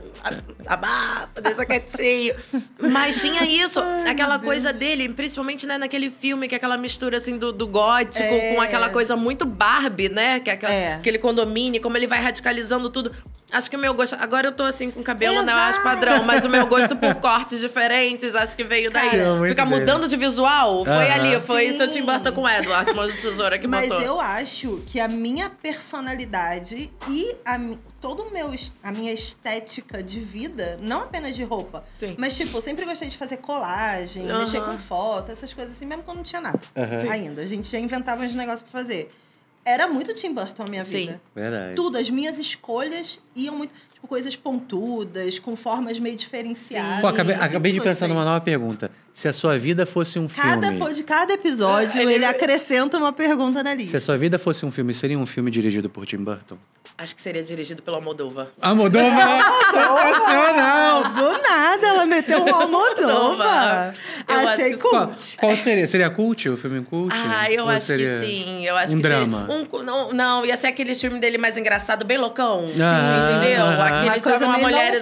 Abafa, deixa quietinho. Mas tinha isso, Ai, aquela coisa dele, principalmente né, naquele filme, que é aquela mistura assim do, do gótico é. com aquela coisa muito Barbie, né? Que é aquela, é. aquele condomínio, como ele vai radicalizando tudo. Acho que o meu gosto. Agora eu tô assim com cabelo, Exato. né? Eu acho padrão, mas o meu gosto por cortes diferentes, acho que veio daí. Ficar mudando dele. de visual foi ali, foi sim. eu te importa com Edward, mão de tesoura que mas Mas eu acho que a minha personalidade e a, todo o meu, a minha estética de vida, não apenas de roupa, sim. mas tipo, eu sempre gostei de fazer colagem, mexer com foto, essas coisas assim, mesmo quando não tinha nada ainda. A gente já inventava uns negócios pra fazer era muito Tim Burton a minha Sim. vida. Verdade. Tudo, as minhas escolhas iam muito. Tipo, coisas pontudas, com formas meio diferenciadas. Pô, acabei, acabei de pensar numa nova pergunta. Se a sua vida fosse um cada, filme. De cada episódio, ah, ele... ele... acrescenta uma pergunta na lista. Se a sua vida fosse um filme, seria um filme dirigido por Tim Burton? Acho que seria dirigido pelo Almodova. Ah, Almodova! Sensacional! Do nada, ela meteu o Almodova. eu Achei cult. Qual, qual, seria? Seria cult? O filme cult? Ah, eu Ou acho seria... que sim. Eu acho um que drama. Um, não, não, ia ser aquele filme dele mais engraçado, bem loucão. Ah, sim, ah, entendeu? Ah, aquele uma coisa meio mulher...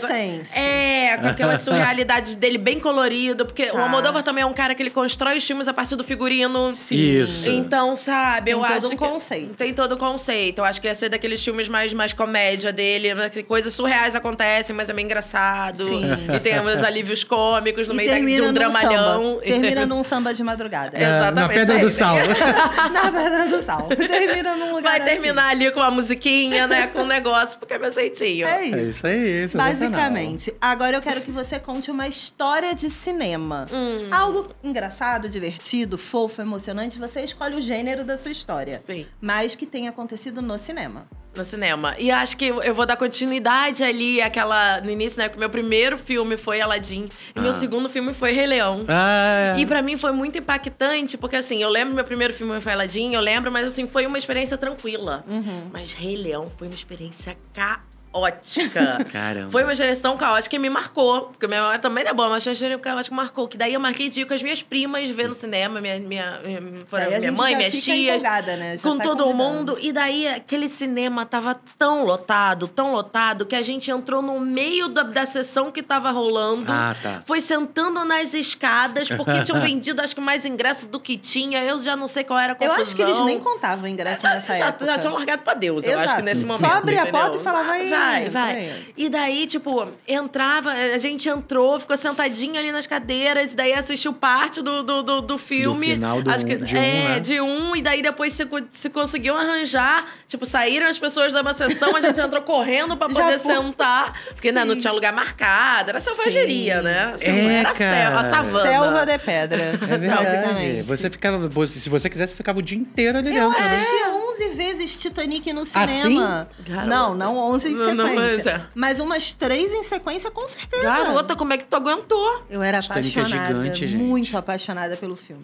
É, com aquela surrealidade dele bem colorido. Porque ah. o Almodova tá. Almodóvar também é um cara que ele constrói os filmes a partir do figurino. Sim. Isso. Então, sabe, tem eu acho. Tem todo um conceito. Tem todo o conceito. Eu acho que ia ser daqueles filmes mais, mais comédia dele, coisas surreais acontecem, mas é meio engraçado. Sim. E tem uns alívios cômicos no e meio da, de um dramalhão. Samba. Termina num samba de madrugada. É, Exatamente. Na Pedra do Sal. Né? na Pedra do Sal. Termina num lugar. Vai assim. terminar ali com uma musiquinha, né? Com um negócio, porque é meu jeitinho. É isso. É isso aí. É Basicamente. Agora eu quero que você conte uma história de cinema. Hum. Hum. Algo engraçado, divertido, fofo, emocionante, você escolhe o gênero da sua história. Sim. Mas que tenha acontecido no cinema no cinema. E acho que eu vou dar continuidade ali, aquela. No início, né? Que meu primeiro filme foi Aladdin. E ah. meu segundo filme foi Rei Leão. Ah, é, é. E para mim foi muito impactante, porque assim, eu lembro meu primeiro filme foi Aladdin, eu lembro, mas assim, foi uma experiência tranquila. Uhum. Mas Rei Leão foi uma experiência caótica caótica. Caramba. Foi uma gestão tão caótica que me marcou. Porque minha memória também é boa, mas a experiência caótica marcou. Que daí eu marquei dia com as minhas primas, vendo cinema, minha, minha, minha, minha, minha mãe, minhas tias. Né? Com todo convidando. mundo. E daí aquele cinema tava tão lotado, tão lotado, que a gente entrou no meio da, da sessão que tava rolando. Ah, tá. Foi sentando nas escadas, porque tinham vendido, acho que mais ingresso do que tinha. Eu já não sei qual era a confusão. Eu acho que eles nem contavam ingresso já, é, nessa já, época. Já tinham largado pra Deus, Exato. eu acho que nesse momento. Só abrir a porta e falar, aí vai, vai. E daí, tipo, entrava, a gente entrou, ficou sentadinho ali nas cadeiras, e daí assistiu parte do, do, do, do filme. Do final do acho um, que, de é, um, né? de um, e daí depois se, se conseguiu arranjar. Tipo, saíram as pessoas da uma sessão, a gente entrou correndo pra poder sentar. Porque né, não tinha lugar marcado, era selvageria, Sim. né? É, era selva, savana. Selva de pedra, é basicamente. Você ficava, se você quisesse, ficava o dia inteiro ali dentro. Eu assistia é. um 11 vezes Titanic no cinema. Assim? Não, não 11 em sequência. Não, mas, é. mas, umas três em sequência, com certeza. Garota, como é que tu aguentou? Eu era Titanic é apaixonada, é gigante, muito apaixonada pelo filme.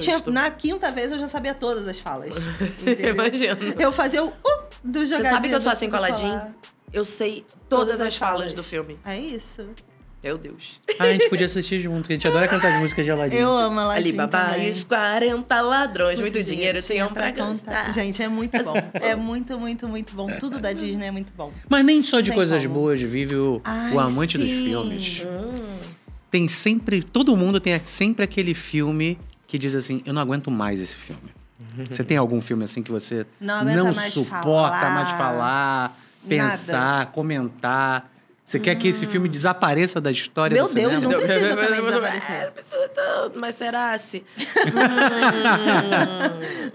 Tinha, na quinta vez eu já sabia todas as falas. Imagina. Eu fazia o uh, do jogador Você sabe que eu sou assim com Aladdin? Eu sei todas, todas as, as falas, falas do filme. É isso. Meu Deus. Ah, a gente podia assistir junto, que a gente adora cantar as músicas de Aladim. Eu amo Aladim Alibaba e os 40 ladrões. Muito, muito dinheiro tinham pra, cantar. Gente, é muito bom. É muito, muito, muito bom. Tudo da Disney é muito bom. Mas nem só de Tem coisas como. boas vive o, Ai, o amante sim. dos filmes. Hum. Tem sempre... Todo mundo tem sempre aquele filme que diz assim, eu não aguento mais esse filme. Você tem algum filme assim que você não, não mais suporta falar, mais falar, pensar, nada. comentar? Você quer que esse filme ah. desapareça da história Meu do Deus, cinema? não precisa também desaparecer. Não precisa tanto, mas será se... hum.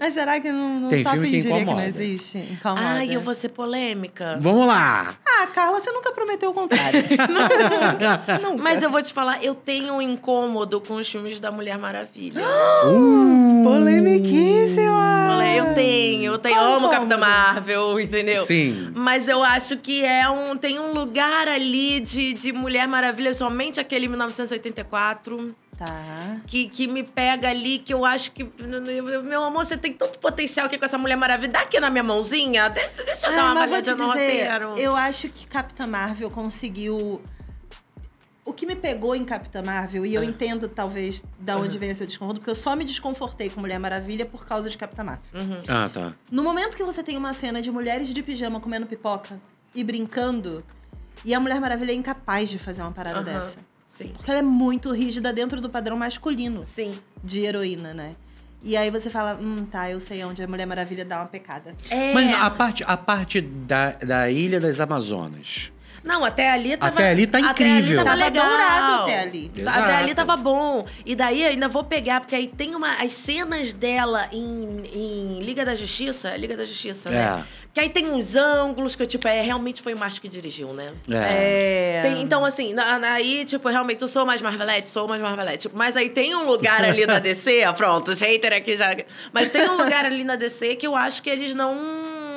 Mas será que não, não Tem só filme que fingiria que, não existe? Incomoda. Ai, eu vou ser polêmica. Vamos lá! Ah, Carla, você nunca prometeu o contrário. nunca, nunca. Mas eu vou te falar, eu tenho um incômodo com os filmes da Mulher Maravilha. Uh, Polemiquíssima! eu tenho, eu tenho, amo Capitã Marvel, entendeu? Sim. Mas eu acho que é um, tem um lugar ali de, de Mulher Maravilha, somente aquele 1984. Tá. Que, que me pega ali, que eu acho que. Meu amor, você tem tanto potencial aqui com essa mulher Maravilha Dá aqui na minha mãozinha. Deixa, deixa eu ah, dar uma olhada de dizer, roteiro. Eu acho que Capitã Marvel conseguiu o que me pegou em Capitã Marvel, e eu ah. entendo talvez da onde uhum. vem esse desconforto, porque eu só me desconfortei com Mulher Maravilha por causa de Capitã Marvel. Uhum. Ah, tá. No momento que você tem uma cena de mulheres de pijama comendo pipoca e brincando, e a Mulher Maravilha é incapaz de fazer uma parada uhum. dessa. Sim. Porque ela é muito rígida dentro do padrão masculino Sim. de heroína, né? E aí você fala, hum, tá, eu sei onde a Mulher Maravilha dá uma pecada. É... Mas a parte, a parte da, da Ilha das Amazonas não, até ali tava. Até ali tá incrível. Até ali tava, legal. Dourado até ali. Exato. Até ali tava bom. E daí eu ainda vou pegar, porque aí tem uma. As cenas dela em, em Liga da Justiça. Liga da Justiça, né? é. né? Que aí tem uns ângulos que eu, tipo, é, realmente foi o macho que dirigiu, né? É. é. Tem, então, assim, na, na, aí, tipo, realmente eu sou mais Marvelette, sou mais Marvelette. Tipo, mas aí tem um lugar ali na DC, pronto, haters aqui já. Mas tem um lugar ali na DC que eu acho que eles não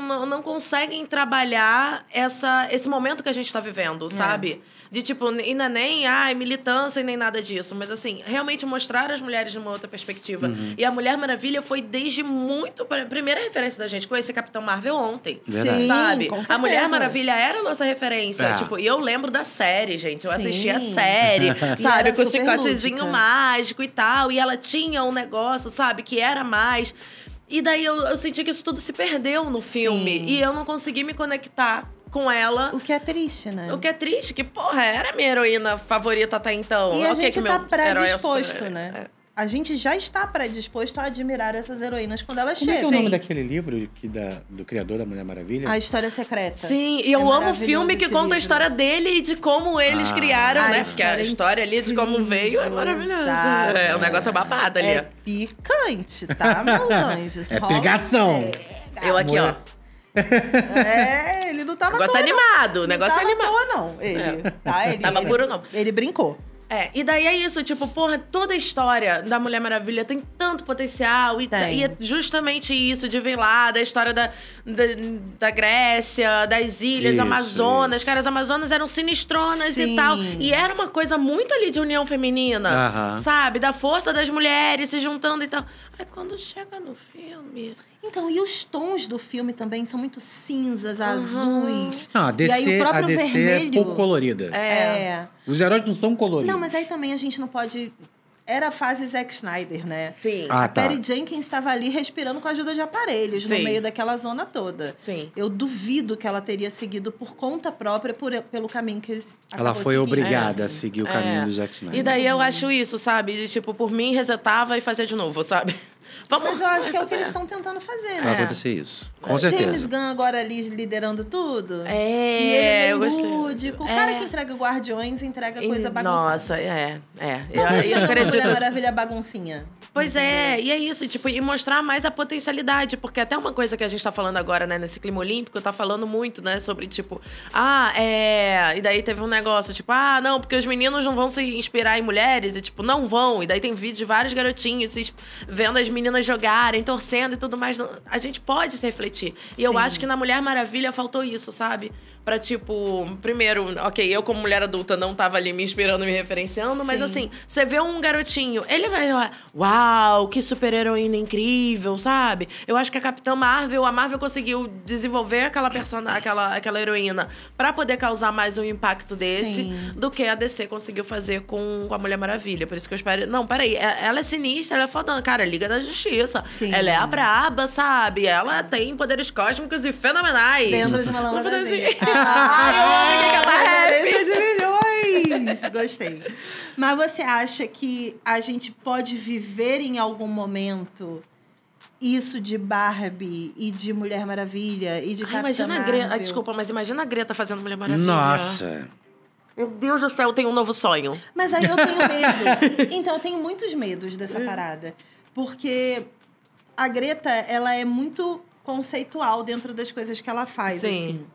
não, não conseguem trabalhar essa, esse momento que a gente está vivendo, é. sabe? É. De tipo, ainda é nem ai, militância e nem nada disso. Mas assim, realmente mostrar as mulheres de uma outra perspectiva. Uhum. E a Mulher Maravilha foi desde muito. Primeira referência da gente. Conheci Capitão Marvel ontem. Verdade. Sim, sabe? a Mulher Maravilha era a nossa referência. É. Tipo, e eu lembro da série, gente. Eu Sim. assisti a série, sabe? Com o chicotezinho lúdica. mágico e tal. E ela tinha um negócio, sabe, que era mais. E daí eu, eu senti que isso tudo se perdeu no filme. Sim. E eu não consegui me conectar com ela. O que é triste, né? O que é triste, que, porra, era minha heroína favorita até então. E a gente que tá meu é predisposto, né? É a gente já está predisposto a admirar essas heroínas quando elas Como chegam. É, é, o nome Sim. daquele livro que da, do criador da Mulher Maravilha? A História Secreta. Sim, e é eu é amo o filme que conta livro. a história dele e de como eles ah. criaram, a né? Porque a história é ali de como veio é maravilhosa. É, o um negócio é babado ali. É picante, tá, meus anjos? É pegação. É, eu aqui, ó. É, ele não tava. Negócio toa, animado, não. negócio não tava animado. Toa, não, ele. É. Tá, ele tava ele, puro, não. Ele brincou. É, e daí é isso, tipo, porra, toda a história da Mulher Maravilha tem tanto potencial. E, e é justamente isso, de vir lá, da história da, da, da Grécia, das ilhas, isso, Amazonas. Isso. Cara, as Amazonas eram sinistronas Sim. e tal. E era uma coisa muito ali de união feminina, uh -huh. sabe? Da força das mulheres se juntando e tal. Aí quando chega no filme... Então, e os tons do filme também são muito cinzas, uhum. azuis. Não, ah, a DC, e aí o próprio a DC é vermelho, é pouco colorida. É. é. Os heróis não são coloridos. Não, mas aí também a gente não pode era a fase Zack Snyder, né? Sim. Ah, tá. Perry Jenkins estava ali respirando com a ajuda de aparelhos Sim. no meio daquela zona toda. Sim. Eu duvido que ela teria seguido por conta própria por, pelo caminho que eles Ela foi seguindo. obrigada é, a seguir o caminho é. do Zack Snyder. E daí eu acho isso, sabe? De, tipo, por mim resetava e fazia de novo, sabe? Vamos Mas eu acho que é o que eles estão tentando fazer, né? Vai acontecer isso. Com certeza. James Gunn agora ali liderando tudo. É. E ele é meio lúdico. O cara é. que entrega Guardiões entrega coisa bagunçada. Nossa, é. É. Não, eu, eu, eu acredito. Mulher é Maravilha baguncinha. Pois é, uhum. e é isso, tipo, e mostrar mais a potencialidade, porque até uma coisa que a gente tá falando agora, né, nesse clima olímpico, tá falando muito, né, sobre, tipo, ah, é. E daí teve um negócio, tipo, ah, não, porque os meninos não vão se inspirar em mulheres, e, tipo, não vão. E daí tem vídeo de vários garotinhos vendo as meninas jogarem, torcendo e tudo mais. A gente pode se refletir. E Sim. eu acho que na Mulher Maravilha faltou isso, sabe? para tipo, primeiro, ok, eu como mulher adulta não tava ali me inspirando, me referenciando, mas assim, você vê um garotinho, ele vai uau, que super-heroína incrível, sabe? Eu acho que a Capitã Marvel, a Marvel conseguiu desenvolver aquela persona, aquela, aquela heroína para poder causar mais um impacto desse Sim. do que a DC conseguiu fazer com, com a Mulher Maravilha. Por isso que eu espero. Não, peraí, é, ela é sinistra, ela é fodona, cara, Liga da Justiça. Sim. Ela é a braba, sabe? Ela Sim. tem poderes cósmicos e fenomenais. Dentro de uma lâmpada. Ai, eu amo que ela tá de milhões. Gostei. Mas você acha que a gente pode viver em algum momento isso de Barbie e de Mulher Maravilha e de Ai, imagina Marvel. a Greta. Ah, desculpa, mas imagina a Greta fazendo Mulher Maravilha. Nossa. Meu Deus do céu, eu tenho um novo sonho. Mas aí eu tenho medo. então, eu tenho muitos medos dessa é. parada. Porque a Greta, ela é muito conceitual dentro das coisas que ela faz, Sim. assim.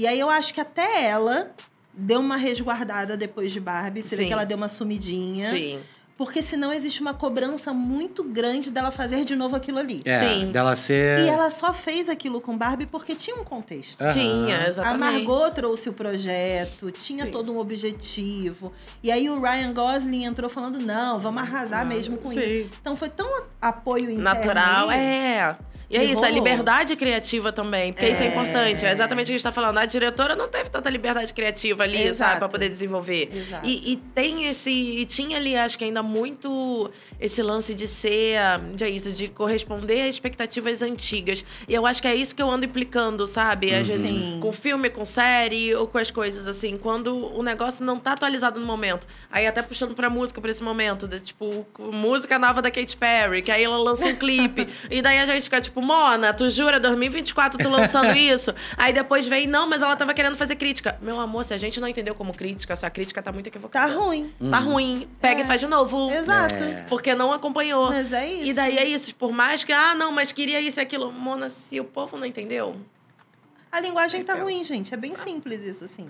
E aí eu acho que até ela deu uma resguardada depois de Barbie. Você Sim. vê que ela deu uma sumidinha. Sim. Porque senão existe uma cobrança muito grande dela fazer de novo aquilo ali. É, Sim. Dela ser. E ela só fez aquilo com Barbie porque tinha um contexto. Uhum. Tinha, exatamente. A Margot trouxe o projeto, tinha Sim. todo um objetivo. E aí o Ryan Gosling entrou falando: não, vamos arrasar ah, mesmo com isso. Então foi tão apoio interno. Natural, ali, é. E é isso, a liberdade criativa também, porque é... isso é importante. É exatamente o que a gente tá falando. A diretora não teve tanta liberdade criativa ali, Exato. sabe, pra poder desenvolver. Exato. E, e tem esse. E tinha ali, acho que ainda muito esse lance de ser. De é isso, de corresponder a expectativas antigas. E eu acho que é isso que eu ando implicando, sabe? Às uhum. vezes, Sim. com filme, com série ou com as coisas assim. Quando o negócio não tá atualizado no momento. Aí até puxando pra música pra esse momento, de, tipo, música nova da Katy Perry, que aí ela lança um clipe. e daí a gente fica, tipo, Tipo, Mona, tu jura? 2024 tu lançando isso? Aí depois vem, não, mas ela tava querendo fazer crítica. Meu amor, se a gente não entendeu como crítica, sua crítica tá muito equivocada. Tá ruim. Hum. Tá uhum. ruim. Pega é. e faz de novo. Exato. É. Porque não acompanhou. Mas é isso. E daí é isso. Por mais que, ah, não, mas queria isso e aquilo. Mona, se o povo não entendeu... A linguagem tá ruim, gente. É bem simples isso, assim.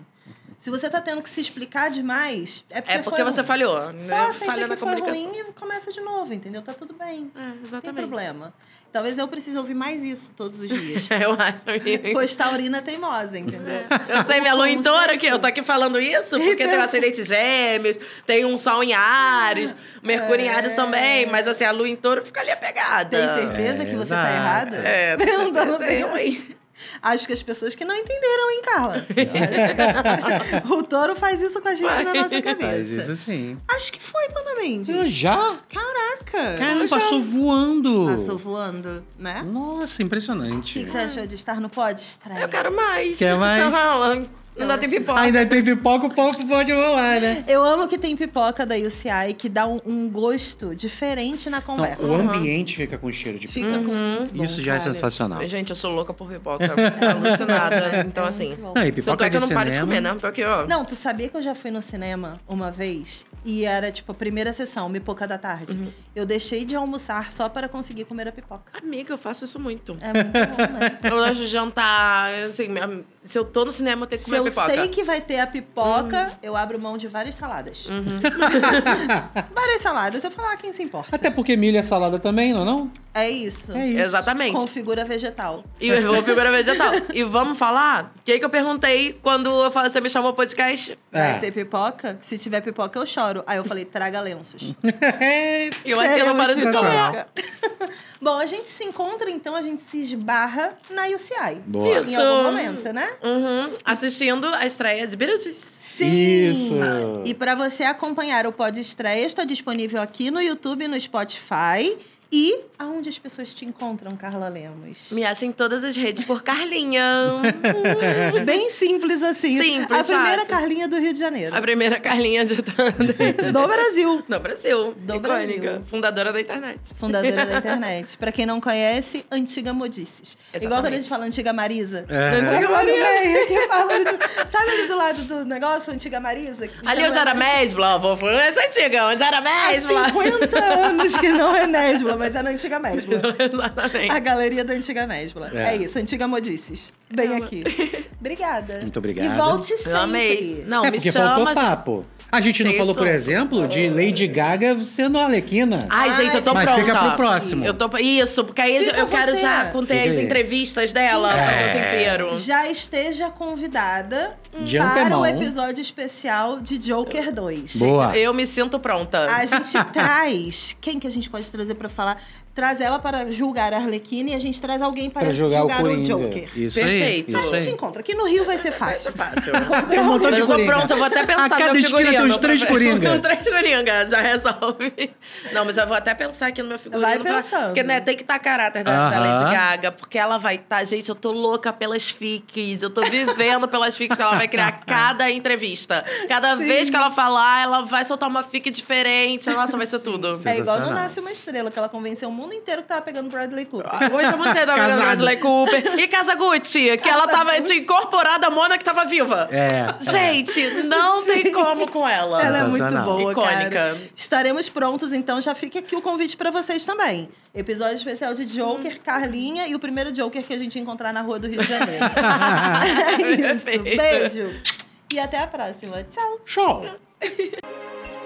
Se você tá tendo que se explicar demais, é porque, é porque você ruim. falhou. Né? Só aceita Falha que foi ruim e começa de novo, entendeu? Tá tudo bem. É, exatamente. Não tem problema. Talvez eu precise ouvir mais isso todos os dias. eu acho. Pois taurina tá teimosa, entendeu? É. Eu sei, minha lua em touro, aqui eu tô aqui falando isso, porque tem um então, acidente gêmeos, tem um sol em Ares, ah, Mercúrio é... em Ares é. também, mas assim, a lua em touro fica ali apegada. Tem certeza é, que você tá é, exato. tá errado? É, não, não, não, não, Acho que as pessoas que não entenderam, hein, Carla? o touro faz isso com a gente Vai. na nossa cabeça. Faz isso sim. Acho que foi, Panda Mendes. Ah, já? Caraca! Cara, passou já... voando. Passou voando, né? Nossa, impressionante. O que, que, você achou de estar no pod? Eu quero mais. Quer mais? Tá rolando. Não dá tem pipoca. Ainda tem pipoca, o povo pode rolar, né? Eu amo que tem pipoca da UCI que dá um, um gosto diferente na conversa. Não, o ambiente fica com cheiro de pipoca. Fica uhum. com... Isso bom, já cara. é sensacional. Gente, eu sou louca por pipoca. É alucinada. Então, assim. Não, e pipoca Tanto é que eu não paro de comer, né? Porque, ó... Não, tu sabia que eu já fui no cinema uma vez e era tipo a primeira sessão, pipoca da tarde. Uhum. Eu deixei de almoçar só para conseguir comer a pipoca. Amiga, eu faço isso muito. É muito bom, né? eu gosto de jantar, assim, se eu tô no cinema, eu tenho que comer pipoca. Se eu sei que vai ter a pipoca, uhum. eu abro mão de várias saladas. Uhum. várias saladas. Eu falar ah, quem se importa? Até porque milho é salada também, não é não? É isso. É isso. Exatamente. Configura vegetal. E com figura vegetal. e vamos falar? O que, é que eu perguntei quando eu falei, você me chamou podcast? É. Vai ter pipoca? Se tiver pipoca, eu choro choro. Aí eu falei, traga lenços. eu aqui não paro de chorar. Bom, a gente se encontra, então, a gente se esbarra na UCI. Boa. Isso. Em algum momento, né? Uhum. Assistindo a estreia de Beetlejuice. Sim! Isso. E para você acompanhar o Pod Estreia, está disponível aqui no YouTube, no Spotify e aonde as pessoas te encontram, Carla Lemos? Me acham em todas as redes por Carlinha. Bem simples assim. Simples, A primeira fácil. Carlinha do Rio de Janeiro. A primeira Carlinha de... do Brasil. Do Brasil. Do Icônica. Brasil. Fundadora da internet. Fundadora da internet. Para quem não conhece, Antiga Modices. Exatamente. Igual quando a gente fala Antiga Marisa. É. Antiga Marisa. De... Sabe ali do lado do negócio, Antiga Marisa? Ali onde era Mesbla, Essa é antiga, onde era Mesbla. Há 50 anos que não é Mesbla mas é na antiga Mesbla. Exatamente. A galeria da antiga Mesbla. É. é isso, antiga Modices bem aqui. Obrigada. Muito obrigada. E volte sempre. Eu amei. Não, é me porque chama. Faltou papo. A gente não falou, por exemplo, de Lady Gaga sendo a Alequina. Ai, gente, eu tô Mas pronta. Mas fica pro próximo. Eu tô... Isso, porque aí fica eu você. quero já conter as entrevistas dela, então, é. o tempero. Já esteja convidada hum, de para antemão. o episódio especial de Joker 2. Boa. Eu me sinto pronta. A gente traz... Quem que a gente pode trazer para falar? traz ela para julgar a Arlequina e a gente traz alguém para, julgar, julgar, o, o Joker. Isso Perfeito. Aí, isso a gente aí. encontra. Aqui no Rio vai ser fácil. Vai ser fácil. Tem um montão de Coringa. Pronto, eu vou até pensar. A cada esquina tem uns três coringas. três coringas, já resolve. Não, mas eu vou até pensar aqui no meu figurino. Vai pensando. Pra... Porque né, tem que estar tá caráter da, uh -huh. da, Lady Gaga, porque ela vai estar... Tá... Gente, eu tô louca pelas fics. Eu tô vivendo pelas fics que ela vai criar cada entrevista. Cada Sim. vez que ela falar, ela vai soltar uma fic diferente. Nossa, vai ser tudo. É igual no Nasce Uma Estrela, que ela convenceu um mundo inteiro que tava pegando Bradley Cooper. Ah, hoje o mundo inteiro pegando Bradley Cooper. E Casa Gucci, que ela tava Gucci. incorporada a Mona que tava viva. É. Gente, é. não Sim. tem como com ela. Ela é muito boa, Icônica. Cara. Estaremos prontos, então já fica aqui o convite para vocês também. Episódio especial de Joker, hum. Carlinha e o primeiro Joker que a gente encontrar na rua do Rio de Janeiro. é isso. Beijo. E até a próxima. Tchau. Tchau.